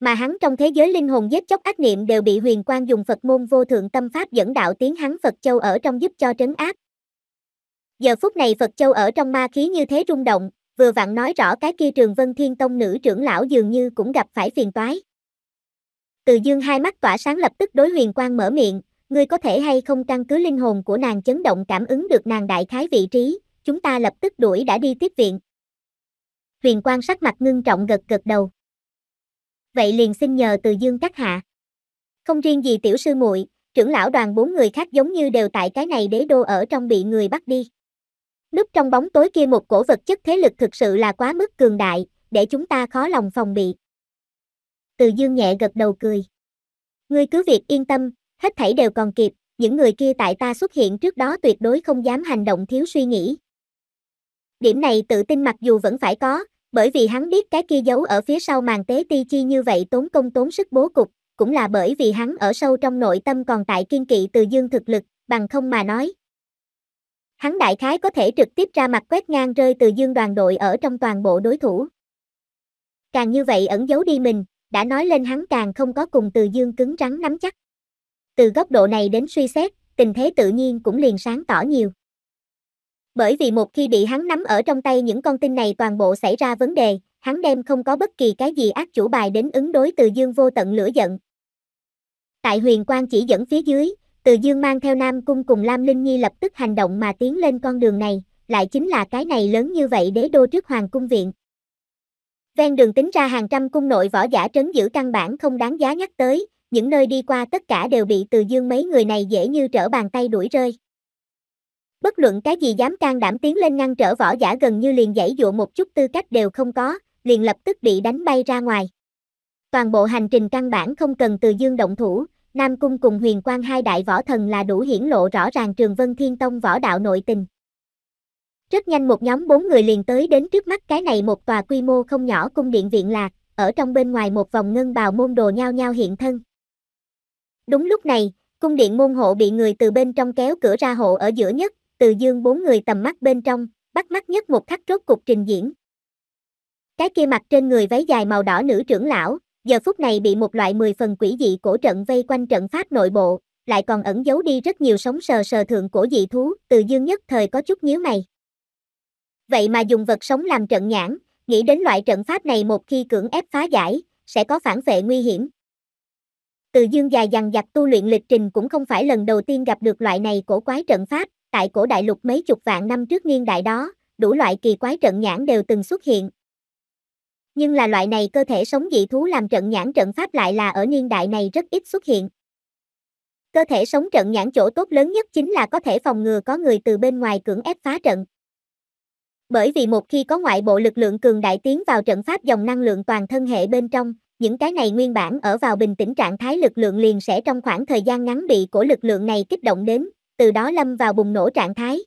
Mà hắn trong thế giới linh hồn giết chóc ác niệm đều bị huyền quang dùng Phật môn vô thượng tâm pháp dẫn đạo tiến hắn Phật châu ở trong giúp cho trấn áp. Giờ phút này Phật châu ở trong ma khí như thế rung động, vừa vặn nói rõ cái kia trường vân thiên tông nữ trưởng lão dường như cũng gặp phải phiền toái. Từ dương hai mắt tỏa sáng lập tức đối huyền quang mở miệng, ngươi có thể hay không căn cứ linh hồn của nàng chấn động cảm ứng được nàng đại khái vị trí, chúng ta lập tức đuổi đã đi tiếp viện. Huyền quan sắc mặt ngưng trọng gật gật đầu. Vậy liền xin nhờ từ dương các hạ. Không riêng gì tiểu sư muội, trưởng lão đoàn bốn người khác giống như đều tại cái này đế đô ở trong bị người bắt đi. Núp trong bóng tối kia một cổ vật chất thế lực thực sự là quá mức cường đại, để chúng ta khó lòng phòng bị. Từ dương nhẹ gật đầu cười. Ngươi cứ việc yên tâm, hết thảy đều còn kịp, những người kia tại ta xuất hiện trước đó tuyệt đối không dám hành động thiếu suy nghĩ. Điểm này tự tin mặc dù vẫn phải có, bởi vì hắn biết cái kia giấu ở phía sau màn tế ti chi như vậy tốn công tốn sức bố cục, cũng là bởi vì hắn ở sâu trong nội tâm còn tại kiên kỵ từ dương thực lực, bằng không mà nói. Hắn đại khái có thể trực tiếp ra mặt quét ngang rơi từ dương đoàn đội ở trong toàn bộ đối thủ. Càng như vậy ẩn giấu đi mình, đã nói lên hắn càng không có cùng từ dương cứng rắn nắm chắc từ góc độ này đến suy xét, tình thế tự nhiên cũng liền sáng tỏ nhiều. Bởi vì một khi bị hắn nắm ở trong tay những con tin này toàn bộ xảy ra vấn đề, hắn đem không có bất kỳ cái gì ác chủ bài đến ứng đối từ dương vô tận lửa giận. Tại huyền quang chỉ dẫn phía dưới, từ dương mang theo Nam Cung cùng Lam Linh Nhi lập tức hành động mà tiến lên con đường này, lại chính là cái này lớn như vậy đế đô trước hoàng cung viện. Ven đường tính ra hàng trăm cung nội võ giả trấn giữ căn bản không đáng giá nhắc tới, những nơi đi qua tất cả đều bị từ dương mấy người này dễ như trở bàn tay đuổi rơi. Bất luận cái gì dám can đảm tiến lên ngăn trở võ giả gần như liền dãy dụa một chút tư cách đều không có, liền lập tức bị đánh bay ra ngoài. Toàn bộ hành trình căn bản không cần từ dương động thủ, Nam Cung cùng huyền Quan hai đại võ thần là đủ hiển lộ rõ ràng trường vân thiên tông võ đạo nội tình. Rất nhanh một nhóm bốn người liền tới đến trước mắt cái này một tòa quy mô không nhỏ cung điện viện lạc, ở trong bên ngoài một vòng ngân bào môn đồ nhao nhau hiện thân. Đúng lúc này, cung điện môn hộ bị người từ bên trong kéo cửa ra hộ ở giữa nhất, từ dương bốn người tầm mắt bên trong, bắt mắt nhất một khắc rốt cục trình diễn. Cái kia mặt trên người váy dài màu đỏ nữ trưởng lão, giờ phút này bị một loại mười phần quỷ dị cổ trận vây quanh trận pháp nội bộ, lại còn ẩn giấu đi rất nhiều sống sờ sờ thượng cổ dị thú, từ dương nhất thời có chút nhíu mày. Vậy mà dùng vật sống làm trận nhãn, nghĩ đến loại trận pháp này một khi cưỡng ép phá giải, sẽ có phản vệ nguy hiểm. Từ dương dài dằng dặc tu luyện lịch trình cũng không phải lần đầu tiên gặp được loại này cổ quái trận pháp, tại cổ đại lục mấy chục vạn năm trước niên đại đó, đủ loại kỳ quái trận nhãn đều từng xuất hiện. Nhưng là loại này cơ thể sống dị thú làm trận nhãn trận pháp lại là ở niên đại này rất ít xuất hiện. Cơ thể sống trận nhãn chỗ tốt lớn nhất chính là có thể phòng ngừa có người từ bên ngoài cưỡng ép phá trận. Bởi vì một khi có ngoại bộ lực lượng cường đại tiến vào trận pháp dòng năng lượng toàn thân hệ bên trong, những cái này nguyên bản ở vào bình tĩnh trạng thái lực lượng liền sẽ trong khoảng thời gian ngắn bị của lực lượng này kích động đến, từ đó lâm vào bùng nổ trạng thái.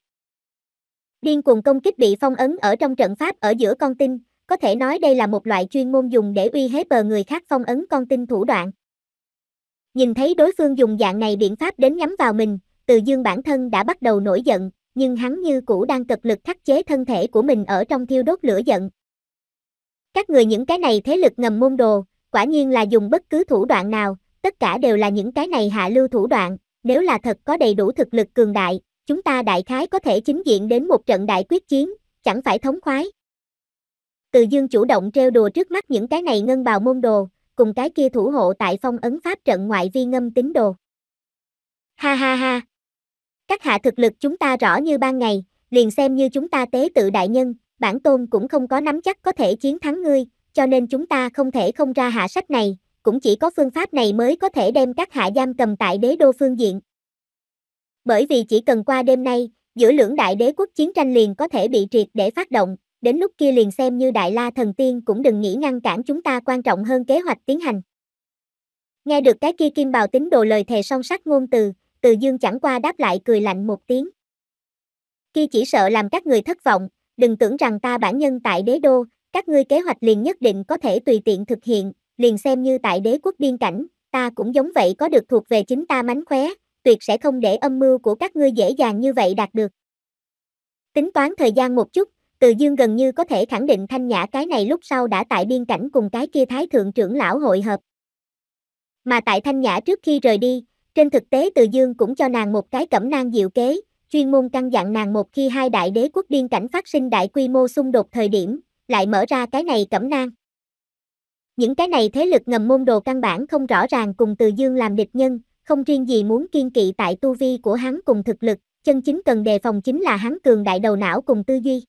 Điên cuồng công kích bị phong ấn ở trong trận pháp ở giữa con tinh có thể nói đây là một loại chuyên môn dùng để uy hiếp bờ người khác phong ấn con tinh thủ đoạn. Nhìn thấy đối phương dùng dạng này biện pháp đến nhắm vào mình, từ dương bản thân đã bắt đầu nổi giận, nhưng hắn như cũ đang cực lực khắc chế thân thể của mình ở trong thiêu đốt lửa giận. Các người những cái này thế lực ngầm môn đồ, quả nhiên là dùng bất cứ thủ đoạn nào, tất cả đều là những cái này hạ lưu thủ đoạn, nếu là thật có đầy đủ thực lực cường đại, chúng ta đại khái có thể chính diện đến một trận đại quyết chiến, chẳng phải thống khoái. Từ dương chủ động treo đùa trước mắt những cái này ngân bào môn đồ, cùng cái kia thủ hộ tại phong ấn pháp trận ngoại vi ngâm tính đồ. Ha ha ha! Các hạ thực lực chúng ta rõ như ban ngày, liền xem như chúng ta tế tự đại nhân, bản tôn cũng không có nắm chắc có thể chiến thắng ngươi, cho nên chúng ta không thể không ra hạ sách này, cũng chỉ có phương pháp này mới có thể đem các hạ giam cầm tại đế đô phương diện. Bởi vì chỉ cần qua đêm nay, giữa lưỡng đại đế quốc chiến tranh liền có thể bị triệt để phát động, đến lúc kia liền xem như đại la thần tiên cũng đừng nghĩ ngăn cản chúng ta quan trọng hơn kế hoạch tiến hành. Nghe được cái kia kim bào tín đồ lời thề song sắc ngôn từ, từ dương chẳng qua đáp lại cười lạnh một tiếng. Khi chỉ sợ làm các người thất vọng, đừng tưởng rằng ta bản nhân tại đế đô, các ngươi kế hoạch liền nhất định có thể tùy tiện thực hiện, liền xem như tại đế quốc biên cảnh, ta cũng giống vậy có được thuộc về chính ta mánh khóe, tuyệt sẽ không để âm mưu của các ngươi dễ dàng như vậy đạt được. Tính toán thời gian một chút, từ dương gần như có thể khẳng định thanh nhã cái này lúc sau đã tại biên cảnh cùng cái kia thái thượng trưởng lão hội hợp. Mà tại thanh nhã trước khi rời đi, trên thực tế từ dương cũng cho nàng một cái cẩm nang diệu kế, chuyên môn căn dặn nàng một khi hai đại đế quốc biên cảnh phát sinh đại quy mô xung đột thời điểm, lại mở ra cái này cẩm nang. Những cái này thế lực ngầm môn đồ căn bản không rõ ràng cùng Từ Dương làm địch nhân, không riêng gì muốn kiên kỵ tại tu vi của hắn cùng thực lực, chân chính cần đề phòng chính là hắn cường đại đầu não cùng tư duy.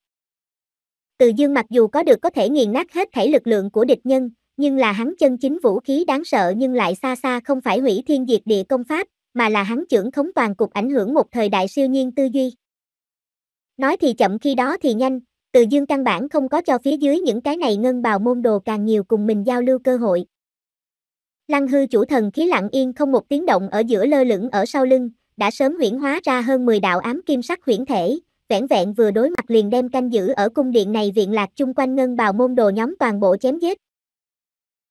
Từ Dương mặc dù có được có thể nghiền nát hết thể lực lượng của địch nhân, nhưng là hắn chân chính vũ khí đáng sợ nhưng lại xa xa không phải hủy thiên diệt địa công pháp, mà là hắn trưởng khống toàn cục ảnh hưởng một thời đại siêu nhiên tư duy. Nói thì chậm khi đó thì nhanh, từ dương căn bản không có cho phía dưới những cái này ngân bào môn đồ càng nhiều cùng mình giao lưu cơ hội. Lăng hư chủ thần khí lặng yên không một tiếng động ở giữa lơ lửng ở sau lưng, đã sớm huyển hóa ra hơn 10 đạo ám kim sắc huyển thể, vẻn vẹn vừa đối mặt liền đem canh giữ ở cung điện này viện lạc chung quanh ngân bào môn đồ nhóm toàn bộ chém giết.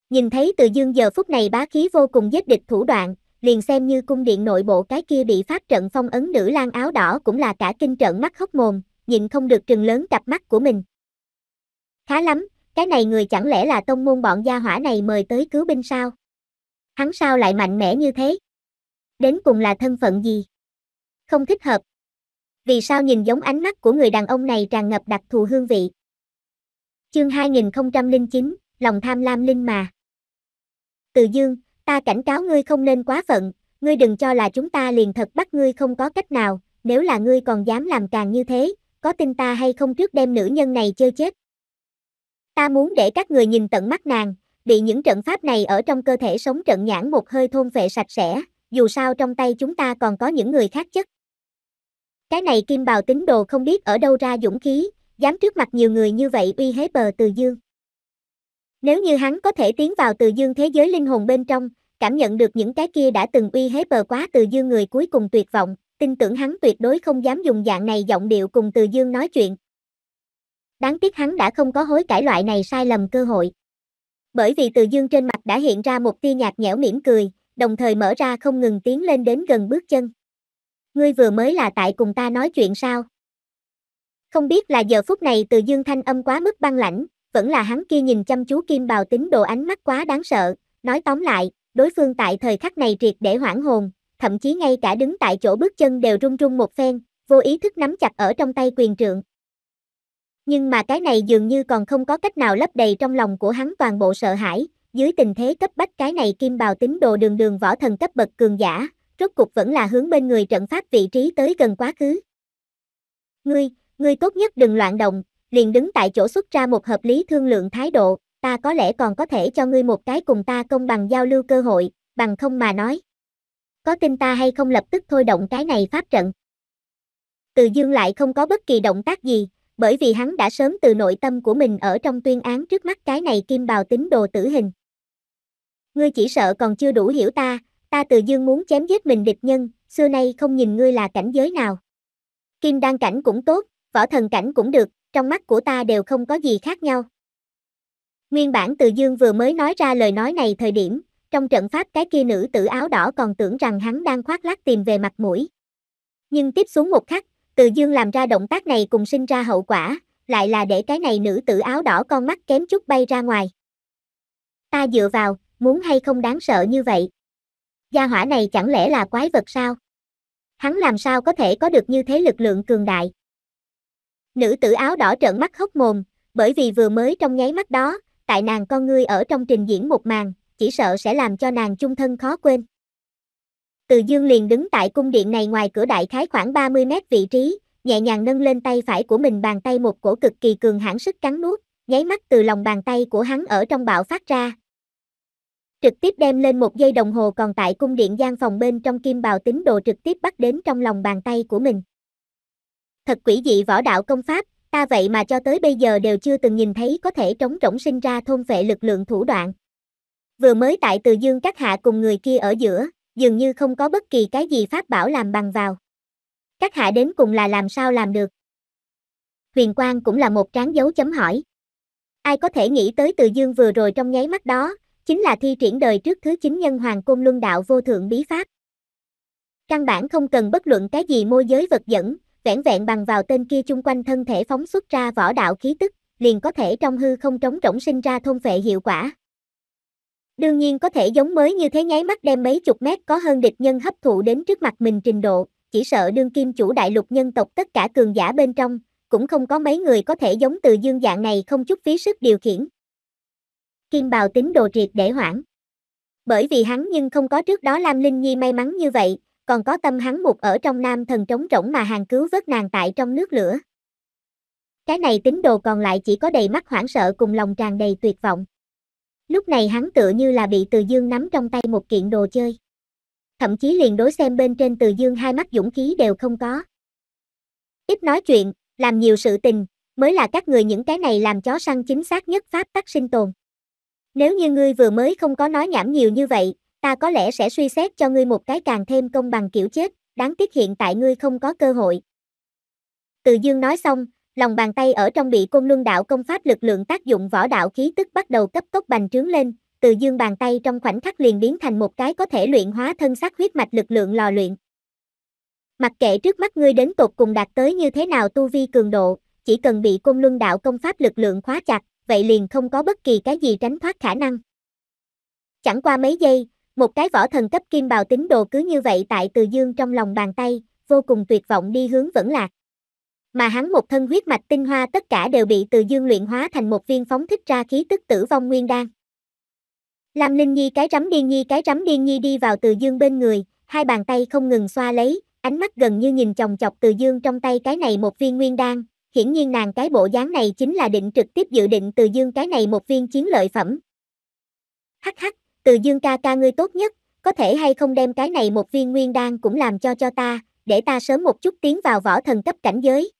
Nhìn thấy từ dương giờ phút này bá khí vô cùng giết địch thủ đoạn, liền xem như cung điện nội bộ cái kia bị phát trận phong ấn nữ lang áo đỏ cũng là cả kinh trận mắt hốc mồm, nhịn không được trừng lớn cặp mắt của mình. Khá lắm, cái này người chẳng lẽ là tông môn bọn gia hỏa này mời tới cứu binh sao? Hắn sao lại mạnh mẽ như thế? Đến cùng là thân phận gì? Không thích hợp. Vì sao nhìn giống ánh mắt của người đàn ông này tràn ngập đặc thù hương vị? Chương 2009, lòng tham lam linh mà. Từ dương, ta cảnh cáo ngươi không nên quá phận, ngươi đừng cho là chúng ta liền thật bắt ngươi không có cách nào, nếu là ngươi còn dám làm càng như thế, có tin ta hay không trước đem nữ nhân này chơi chết. Ta muốn để các người nhìn tận mắt nàng, bị những trận pháp này ở trong cơ thể sống trận nhãn một hơi thôn vệ sạch sẽ, dù sao trong tay chúng ta còn có những người khác chất. Cái này kim bào tín đồ không biết ở đâu ra dũng khí, dám trước mặt nhiều người như vậy uy hế bờ từ dương. Nếu như hắn có thể tiến vào từ dương thế giới linh hồn bên trong, cảm nhận được những cái kia đã từng uy hế bờ quá từ dương người cuối cùng tuyệt vọng, tin tưởng hắn tuyệt đối không dám dùng dạng này giọng điệu cùng Từ Dương nói chuyện. Đáng tiếc hắn đã không có hối cải loại này sai lầm cơ hội. Bởi vì Từ Dương trên mặt đã hiện ra một tia nhạt nhẽo mỉm cười, đồng thời mở ra không ngừng tiến lên đến gần bước chân. Ngươi vừa mới là tại cùng ta nói chuyện sao? Không biết là giờ phút này Từ Dương thanh âm quá mức băng lãnh, vẫn là hắn kia nhìn chăm chú Kim Bào tính độ ánh mắt quá đáng sợ, nói tóm lại, đối phương tại thời khắc này triệt để hoảng hồn, thậm chí ngay cả đứng tại chỗ bước chân đều run run một phen, vô ý thức nắm chặt ở trong tay quyền trượng. Nhưng mà cái này dường như còn không có cách nào lấp đầy trong lòng của hắn toàn bộ sợ hãi, dưới tình thế cấp bách cái này kim bào tính đồ đường đường võ thần cấp bậc cường giả, rốt cục vẫn là hướng bên người trận pháp vị trí tới gần quá khứ. Ngươi, ngươi tốt nhất đừng loạn động, liền đứng tại chỗ xuất ra một hợp lý thương lượng thái độ, ta có lẽ còn có thể cho ngươi một cái cùng ta công bằng giao lưu cơ hội, bằng không mà nói có tin ta hay không lập tức thôi động cái này pháp trận. Từ dương lại không có bất kỳ động tác gì, bởi vì hắn đã sớm từ nội tâm của mình ở trong tuyên án trước mắt cái này kim bào tín đồ tử hình. Ngươi chỉ sợ còn chưa đủ hiểu ta, ta từ dương muốn chém giết mình địch nhân, xưa nay không nhìn ngươi là cảnh giới nào. Kim đan cảnh cũng tốt, võ thần cảnh cũng được, trong mắt của ta đều không có gì khác nhau. Nguyên bản từ dương vừa mới nói ra lời nói này thời điểm, trong trận pháp cái kia nữ tử áo đỏ còn tưởng rằng hắn đang khoác lác tìm về mặt mũi. Nhưng tiếp xuống một khắc, từ dương làm ra động tác này cùng sinh ra hậu quả, lại là để cái này nữ tử áo đỏ con mắt kém chút bay ra ngoài. Ta dựa vào, muốn hay không đáng sợ như vậy. Gia hỏa này chẳng lẽ là quái vật sao? Hắn làm sao có thể có được như thế lực lượng cường đại? Nữ tử áo đỏ trợn mắt hốc mồm, bởi vì vừa mới trong nháy mắt đó, tại nàng con ngươi ở trong trình diễn một màn, chỉ sợ sẽ làm cho nàng chung thân khó quên. Từ dương liền đứng tại cung điện này ngoài cửa đại khái khoảng 30 mét vị trí, nhẹ nhàng nâng lên tay phải của mình bàn tay một cổ cực kỳ cường hãn sức cắn nuốt, nháy mắt từ lòng bàn tay của hắn ở trong bạo phát ra. Trực tiếp đem lên một dây đồng hồ còn tại cung điện gian phòng bên trong kim bào tín đồ trực tiếp bắt đến trong lòng bàn tay của mình. Thật quỷ dị võ đạo công pháp, ta vậy mà cho tới bây giờ đều chưa từng nhìn thấy có thể trống rỗng sinh ra thôn vệ lực lượng thủ đoạn vừa mới tại từ dương các hạ cùng người kia ở giữa, dường như không có bất kỳ cái gì pháp bảo làm bằng vào. Các hạ đến cùng là làm sao làm được? Huyền Quang cũng là một tráng dấu chấm hỏi. Ai có thể nghĩ tới từ dương vừa rồi trong nháy mắt đó, chính là thi triển đời trước thứ chính nhân hoàng côn luân đạo vô thượng bí pháp. Căn bản không cần bất luận cái gì môi giới vật dẫn, vẻn vẹn bằng vào tên kia chung quanh thân thể phóng xuất ra võ đạo khí tức, liền có thể trong hư không trống rỗng sinh ra thôn phệ hiệu quả. Đương nhiên có thể giống mới như thế nháy mắt đem mấy chục mét có hơn địch nhân hấp thụ đến trước mặt mình trình độ, chỉ sợ đương kim chủ đại lục nhân tộc tất cả cường giả bên trong, cũng không có mấy người có thể giống từ dương dạng này không chút phí sức điều khiển. Kim bào tính đồ triệt để hoảng Bởi vì hắn nhưng không có trước đó Lam Linh Nhi may mắn như vậy, còn có tâm hắn một ở trong nam thần trống rỗng mà hàng cứu vớt nàng tại trong nước lửa. Cái này tính đồ còn lại chỉ có đầy mắt hoảng sợ cùng lòng tràn đầy tuyệt vọng. Lúc này hắn tựa như là bị Từ Dương nắm trong tay một kiện đồ chơi. Thậm chí liền đối xem bên trên Từ Dương hai mắt dũng khí đều không có. Ít nói chuyện, làm nhiều sự tình, mới là các người những cái này làm chó săn chính xác nhất pháp tắc sinh tồn. Nếu như ngươi vừa mới không có nói nhảm nhiều như vậy, ta có lẽ sẽ suy xét cho ngươi một cái càng thêm công bằng kiểu chết, đáng tiếc hiện tại ngươi không có cơ hội. Từ Dương nói xong, lòng bàn tay ở trong bị côn luân đạo công pháp lực lượng tác dụng võ đạo khí tức bắt đầu cấp tốc bành trướng lên, từ dương bàn tay trong khoảnh khắc liền biến thành một cái có thể luyện hóa thân xác huyết mạch lực lượng lò luyện. Mặc kệ trước mắt ngươi đến tột cùng đạt tới như thế nào tu vi cường độ, chỉ cần bị côn luân đạo công pháp lực lượng khóa chặt, vậy liền không có bất kỳ cái gì tránh thoát khả năng. Chẳng qua mấy giây, một cái võ thần cấp kim bào tín đồ cứ như vậy tại từ dương trong lòng bàn tay, vô cùng tuyệt vọng đi hướng vẫn lạc mà hắn một thân huyết mạch tinh hoa tất cả đều bị từ dương luyện hóa thành một viên phóng thích ra khí tức tử vong nguyên đan. Lam Linh Nhi cái rắm điên nhi cái rắm điên nhi đi vào từ dương bên người, hai bàn tay không ngừng xoa lấy, ánh mắt gần như nhìn chồng chọc từ dương trong tay cái này một viên nguyên đan, hiển nhiên nàng cái bộ dáng này chính là định trực tiếp dự định từ dương cái này một viên chiến lợi phẩm. Hắc hắc, từ dương ca ca ngươi tốt nhất, có thể hay không đem cái này một viên nguyên đan cũng làm cho cho ta, để ta sớm một chút tiến vào võ thần cấp cảnh giới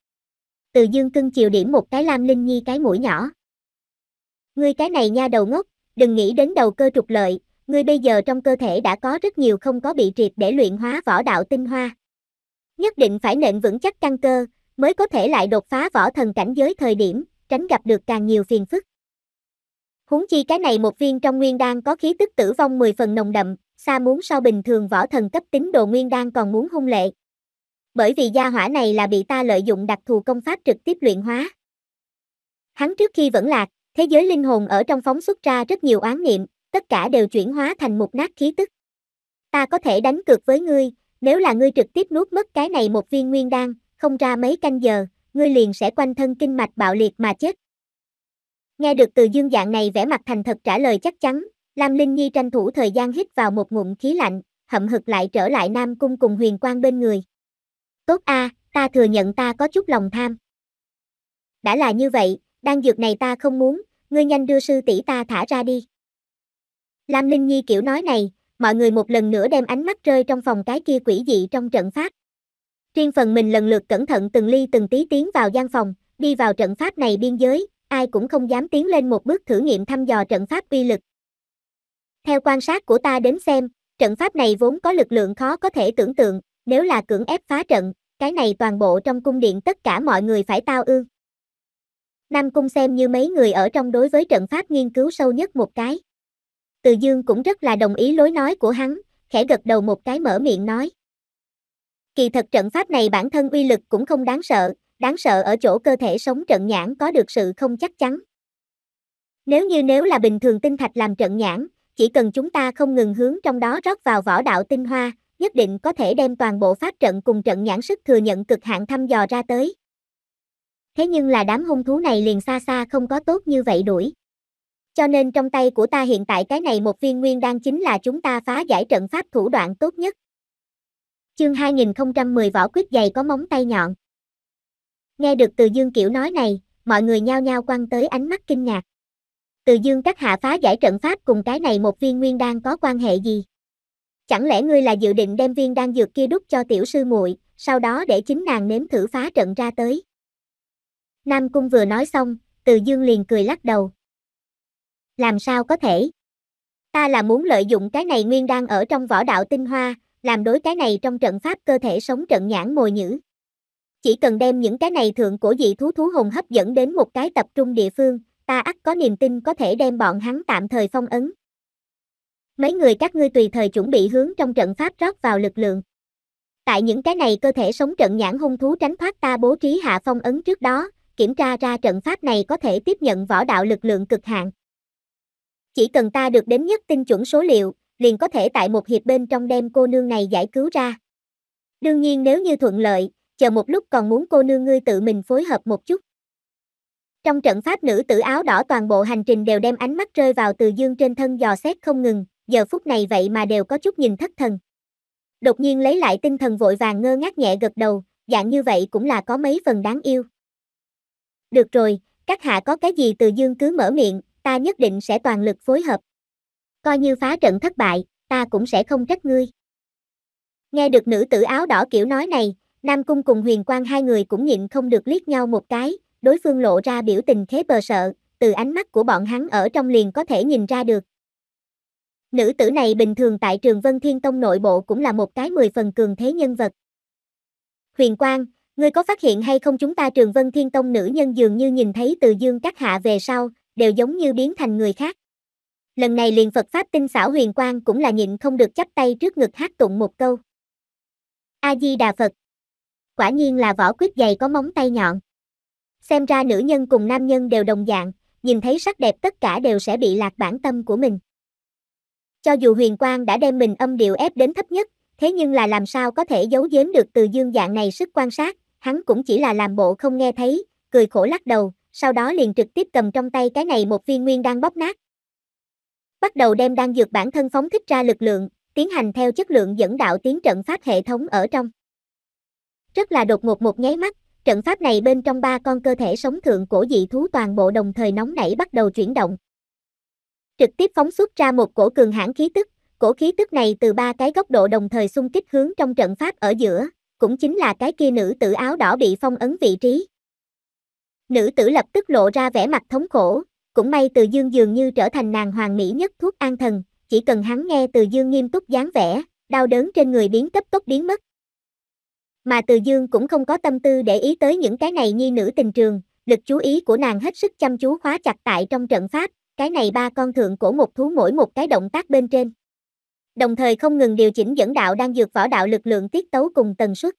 từ dương cưng chiều điểm một cái lam linh nhi cái mũi nhỏ. Ngươi cái này nha đầu ngốc, đừng nghĩ đến đầu cơ trục lợi, ngươi bây giờ trong cơ thể đã có rất nhiều không có bị triệt để luyện hóa võ đạo tinh hoa. Nhất định phải nện vững chắc căn cơ, mới có thể lại đột phá võ thần cảnh giới thời điểm, tránh gặp được càng nhiều phiền phức. Huống chi cái này một viên trong nguyên đan có khí tức tử vong 10 phần nồng đậm, xa muốn so bình thường võ thần cấp tính đồ nguyên đan còn muốn hung lệ bởi vì gia hỏa này là bị ta lợi dụng đặc thù công pháp trực tiếp luyện hóa. Hắn trước khi vẫn lạc, thế giới linh hồn ở trong phóng xuất ra rất nhiều oán niệm, tất cả đều chuyển hóa thành một nát khí tức. Ta có thể đánh cược với ngươi, nếu là ngươi trực tiếp nuốt mất cái này một viên nguyên đan, không ra mấy canh giờ, ngươi liền sẽ quanh thân kinh mạch bạo liệt mà chết. Nghe được từ dương dạng này vẻ mặt thành thật trả lời chắc chắn, Lam Linh Nhi tranh thủ thời gian hít vào một ngụm khí lạnh, hậm hực lại trở lại Nam Cung cùng huyền quang bên người tốt a, à, ta thừa nhận ta có chút lòng tham. Đã là như vậy, đan dược này ta không muốn, ngươi nhanh đưa sư tỷ ta thả ra đi. Lam Linh Nhi kiểu nói này, mọi người một lần nữa đem ánh mắt rơi trong phòng cái kia quỷ dị trong trận pháp. Riêng phần mình lần lượt cẩn thận từng ly từng tí tiến vào gian phòng, đi vào trận pháp này biên giới, ai cũng không dám tiến lên một bước thử nghiệm thăm dò trận pháp uy lực. Theo quan sát của ta đến xem, trận pháp này vốn có lực lượng khó có thể tưởng tượng, nếu là cưỡng ép phá trận, cái này toàn bộ trong cung điện tất cả mọi người phải tao ương. Nam Cung xem như mấy người ở trong đối với trận pháp nghiên cứu sâu nhất một cái. Từ Dương cũng rất là đồng ý lối nói của hắn, khẽ gật đầu một cái mở miệng nói. Kỳ thật trận pháp này bản thân uy lực cũng không đáng sợ, đáng sợ ở chỗ cơ thể sống trận nhãn có được sự không chắc chắn. Nếu như nếu là bình thường tinh thạch làm trận nhãn, chỉ cần chúng ta không ngừng hướng trong đó rót vào võ đạo tinh hoa, nhất định có thể đem toàn bộ pháp trận cùng trận nhãn sức thừa nhận cực hạn thăm dò ra tới. Thế nhưng là đám hung thú này liền xa xa không có tốt như vậy đuổi. Cho nên trong tay của ta hiện tại cái này một viên nguyên đan chính là chúng ta phá giải trận pháp thủ đoạn tốt nhất. Chương 2010 võ quyết dày có móng tay nhọn. Nghe được từ Dương Kiểu nói này, mọi người nhao nhao quăng tới ánh mắt kinh ngạc. Từ Dương các hạ phá giải trận pháp cùng cái này một viên nguyên đan có quan hệ gì? Chẳng lẽ ngươi là dự định đem viên đan dược kia đút cho tiểu sư muội, sau đó để chính nàng nếm thử phá trận ra tới? Nam Cung vừa nói xong, Từ Dương liền cười lắc đầu. Làm sao có thể? Ta là muốn lợi dụng cái này nguyên đan ở trong võ đạo tinh hoa, làm đối cái này trong trận pháp cơ thể sống trận nhãn mồi nhữ. Chỉ cần đem những cái này thượng cổ dị thú thú hồn hấp dẫn đến một cái tập trung địa phương, ta ắt có niềm tin có thể đem bọn hắn tạm thời phong ấn mấy người các ngươi tùy thời chuẩn bị hướng trong trận pháp rót vào lực lượng. Tại những cái này cơ thể sống trận nhãn hung thú tránh thoát ta bố trí hạ phong ấn trước đó, kiểm tra ra trận pháp này có thể tiếp nhận võ đạo lực lượng cực hạn. Chỉ cần ta được đến nhất tinh chuẩn số liệu, liền có thể tại một hiệp bên trong đem cô nương này giải cứu ra. Đương nhiên nếu như thuận lợi, chờ một lúc còn muốn cô nương ngươi tự mình phối hợp một chút. Trong trận pháp nữ tử áo đỏ toàn bộ hành trình đều đem ánh mắt rơi vào từ dương trên thân dò xét không ngừng, giờ phút này vậy mà đều có chút nhìn thất thần. Đột nhiên lấy lại tinh thần vội vàng ngơ ngác nhẹ gật đầu, dạng như vậy cũng là có mấy phần đáng yêu. Được rồi, các hạ có cái gì từ dương cứ mở miệng, ta nhất định sẽ toàn lực phối hợp. Coi như phá trận thất bại, ta cũng sẽ không trách ngươi. Nghe được nữ tử áo đỏ kiểu nói này, Nam Cung cùng huyền quang hai người cũng nhịn không được liếc nhau một cái, đối phương lộ ra biểu tình khế bờ sợ, từ ánh mắt của bọn hắn ở trong liền có thể nhìn ra được, Nữ tử này bình thường tại trường Vân Thiên Tông nội bộ cũng là một cái mười phần cường thế nhân vật. Huyền Quang, ngươi có phát hiện hay không chúng ta trường Vân Thiên Tông nữ nhân dường như nhìn thấy từ dương các hạ về sau, đều giống như biến thành người khác. Lần này liền Phật Pháp tinh xảo Huyền Quang cũng là nhịn không được chắp tay trước ngực hát tụng một câu. A-di-đà Phật. Quả nhiên là võ quyết dày có móng tay nhọn. Xem ra nữ nhân cùng nam nhân đều đồng dạng, nhìn thấy sắc đẹp tất cả đều sẽ bị lạc bản tâm của mình. Cho dù huyền quang đã đem mình âm điệu ép đến thấp nhất, thế nhưng là làm sao có thể giấu giếm được từ dương dạng này sức quan sát, hắn cũng chỉ là làm bộ không nghe thấy, cười khổ lắc đầu, sau đó liền trực tiếp cầm trong tay cái này một viên nguyên đang bóp nát. Bắt đầu đem đang dược bản thân phóng thích ra lực lượng, tiến hành theo chất lượng dẫn đạo tiến trận pháp hệ thống ở trong. Rất là đột ngột một nháy mắt, trận pháp này bên trong ba con cơ thể sống thượng cổ dị thú toàn bộ đồng thời nóng nảy bắt đầu chuyển động, trực tiếp phóng xuất ra một cổ cường hãn khí tức, cổ khí tức này từ ba cái góc độ đồng thời xung kích hướng trong trận pháp ở giữa, cũng chính là cái kia nữ tử áo đỏ bị phong ấn vị trí. Nữ tử lập tức lộ ra vẻ mặt thống khổ, cũng may Từ Dương dường như trở thành nàng hoàng mỹ nhất thuốc an thần, chỉ cần hắn nghe Từ Dương nghiêm túc dáng vẻ, đau đớn trên người biến cấp tốc biến mất. Mà Từ Dương cũng không có tâm tư để ý tới những cái này nhi nữ tình trường, lực chú ý của nàng hết sức chăm chú khóa chặt tại trong trận pháp, cái này ba con thượng cổ một thú mỗi một cái động tác bên trên. Đồng thời không ngừng điều chỉnh dẫn đạo đang dược võ đạo lực lượng tiết tấu cùng tần suất.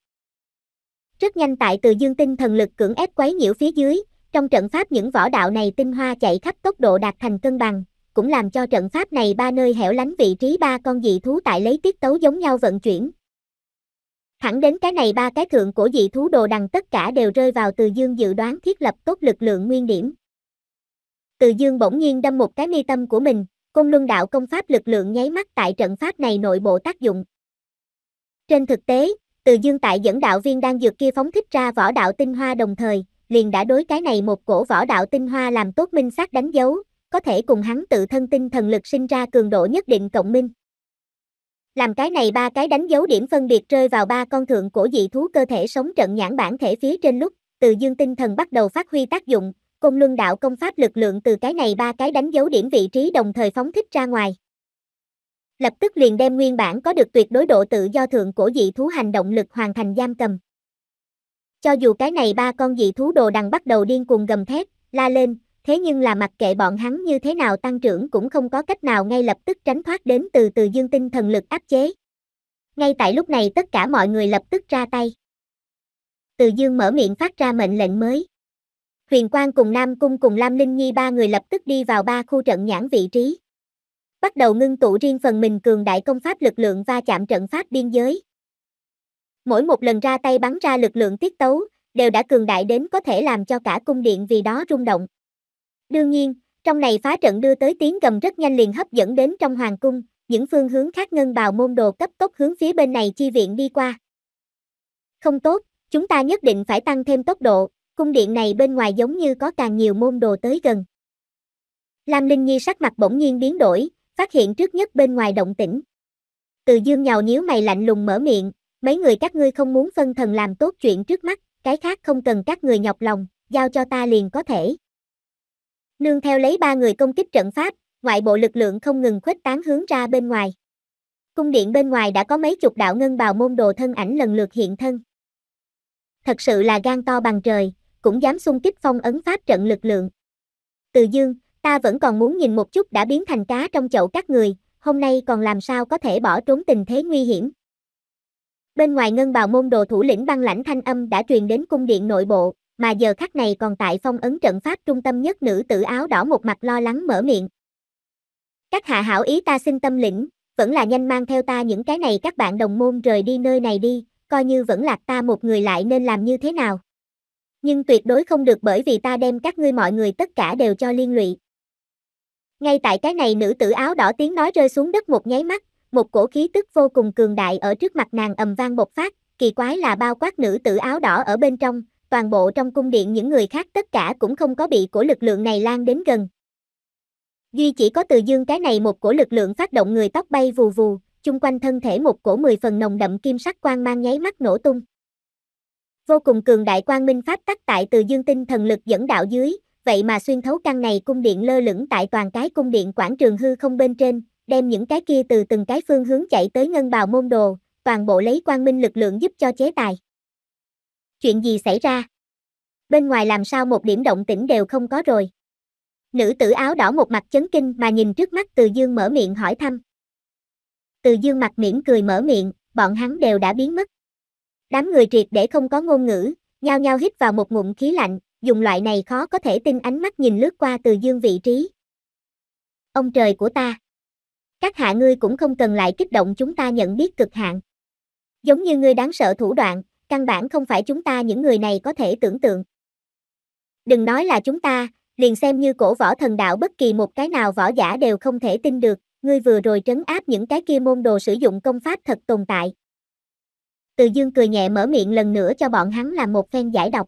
Rất nhanh tại từ dương tinh thần lực cưỡng ép quấy nhiễu phía dưới, trong trận pháp những võ đạo này tinh hoa chạy khắp tốc độ đạt thành cân bằng, cũng làm cho trận pháp này ba nơi hẻo lánh vị trí ba con dị thú tại lấy tiết tấu giống nhau vận chuyển. Thẳng đến cái này ba cái thượng của dị thú đồ đằng tất cả đều rơi vào từ dương dự đoán thiết lập tốt lực lượng nguyên điểm. Từ Dương bỗng nhiên đâm một cái mi tâm của mình, Côn Luân Đạo công pháp lực lượng nháy mắt tại trận pháp này nội bộ tác dụng. Trên thực tế, Từ Dương tại dẫn đạo viên đang dược kia phóng thích ra võ đạo tinh hoa đồng thời, liền đã đối cái này một cổ võ đạo tinh hoa làm tốt minh xác đánh dấu, có thể cùng hắn tự thân tinh thần lực sinh ra cường độ nhất định cộng minh. Làm cái này ba cái đánh dấu điểm phân biệt rơi vào ba con thượng cổ dị thú cơ thể sống trận nhãn bản thể phía trên lúc, Từ Dương tinh thần bắt đầu phát huy tác dụng, công luân đạo công pháp lực lượng từ cái này ba cái đánh dấu điểm vị trí đồng thời phóng thích ra ngoài. Lập tức liền đem nguyên bản có được tuyệt đối độ tự do thượng cổ dị thú hành động lực hoàn thành giam cầm. Cho dù cái này ba con dị thú đồ đằng bắt đầu điên cuồng gầm thét, la lên, thế nhưng là mặc kệ bọn hắn như thế nào tăng trưởng cũng không có cách nào ngay lập tức tránh thoát đến từ từ dương tinh thần lực áp chế. Ngay tại lúc này tất cả mọi người lập tức ra tay. Từ dương mở miệng phát ra mệnh lệnh mới. Huyền Quang cùng Nam Cung cùng Lam Linh Nhi ba người lập tức đi vào ba khu trận nhãn vị trí. Bắt đầu ngưng tụ riêng phần mình cường đại công pháp lực lượng va chạm trận pháp biên giới. Mỗi một lần ra tay bắn ra lực lượng tiết tấu, đều đã cường đại đến có thể làm cho cả cung điện vì đó rung động. Đương nhiên, trong này phá trận đưa tới tiếng gầm rất nhanh liền hấp dẫn đến trong hoàng cung, những phương hướng khác ngân bào môn đồ cấp tốc hướng phía bên này chi viện đi qua. Không tốt, chúng ta nhất định phải tăng thêm tốc độ, cung điện này bên ngoài giống như có càng nhiều môn đồ tới gần. Lam Linh Nhi sắc mặt bỗng nhiên biến đổi, phát hiện trước nhất bên ngoài động tĩnh. Từ dương nhào nhíu mày lạnh lùng mở miệng, mấy người các ngươi không muốn phân thần làm tốt chuyện trước mắt, cái khác không cần các người nhọc lòng, giao cho ta liền có thể. Nương theo lấy ba người công kích trận pháp, ngoại bộ lực lượng không ngừng khuếch tán hướng ra bên ngoài. Cung điện bên ngoài đã có mấy chục đạo ngân bào môn đồ thân ảnh lần lượt hiện thân. Thật sự là gan to bằng trời, cũng dám xung kích phong ấn pháp trận lực lượng. Từ dương, ta vẫn còn muốn nhìn một chút đã biến thành cá trong chậu các người, hôm nay còn làm sao có thể bỏ trốn tình thế nguy hiểm. Bên ngoài ngân bào môn đồ thủ lĩnh băng lãnh thanh âm đã truyền đến cung điện nội bộ, mà giờ khắc này còn tại phong ấn trận pháp trung tâm nhất nữ tử áo đỏ một mặt lo lắng mở miệng. Các hạ hảo ý ta xin tâm lĩnh, vẫn là nhanh mang theo ta những cái này các bạn đồng môn rời đi nơi này đi, coi như vẫn lạc ta một người lại nên làm như thế nào nhưng tuyệt đối không được bởi vì ta đem các ngươi mọi người tất cả đều cho liên lụy. Ngay tại cái này nữ tử áo đỏ tiếng nói rơi xuống đất một nháy mắt, một cổ khí tức vô cùng cường đại ở trước mặt nàng ầm vang bộc phát, kỳ quái là bao quát nữ tử áo đỏ ở bên trong, toàn bộ trong cung điện những người khác tất cả cũng không có bị cổ lực lượng này lan đến gần. Duy chỉ có từ dương cái này một cổ lực lượng phát động người tóc bay vù vù, chung quanh thân thể một cổ mười phần nồng đậm kim sắc quang mang nháy mắt nổ tung vô cùng cường đại quang minh pháp tắc tại từ dương tinh thần lực dẫn đạo dưới, vậy mà xuyên thấu căn này cung điện lơ lửng tại toàn cái cung điện quảng trường hư không bên trên, đem những cái kia từ từng cái phương hướng chạy tới ngân bào môn đồ, toàn bộ lấy quang minh lực lượng giúp cho chế tài. Chuyện gì xảy ra? Bên ngoài làm sao một điểm động tĩnh đều không có rồi. Nữ tử áo đỏ một mặt chấn kinh mà nhìn trước mắt Từ Dương mở miệng hỏi thăm. Từ Dương mặt mỉm cười mở miệng, bọn hắn đều đã biến mất. Đám người triệt để không có ngôn ngữ, nhao nhao hít vào một ngụm khí lạnh, dùng loại này khó có thể tin ánh mắt nhìn lướt qua từ dương vị trí. Ông trời của ta! Các hạ ngươi cũng không cần lại kích động chúng ta nhận biết cực hạn. Giống như ngươi đáng sợ thủ đoạn, căn bản không phải chúng ta những người này có thể tưởng tượng. Đừng nói là chúng ta, liền xem như cổ võ thần đạo bất kỳ một cái nào võ giả đều không thể tin được, ngươi vừa rồi trấn áp những cái kia môn đồ sử dụng công pháp thật tồn tại. Từ dương cười nhẹ mở miệng lần nữa cho bọn hắn làm một phen giải độc.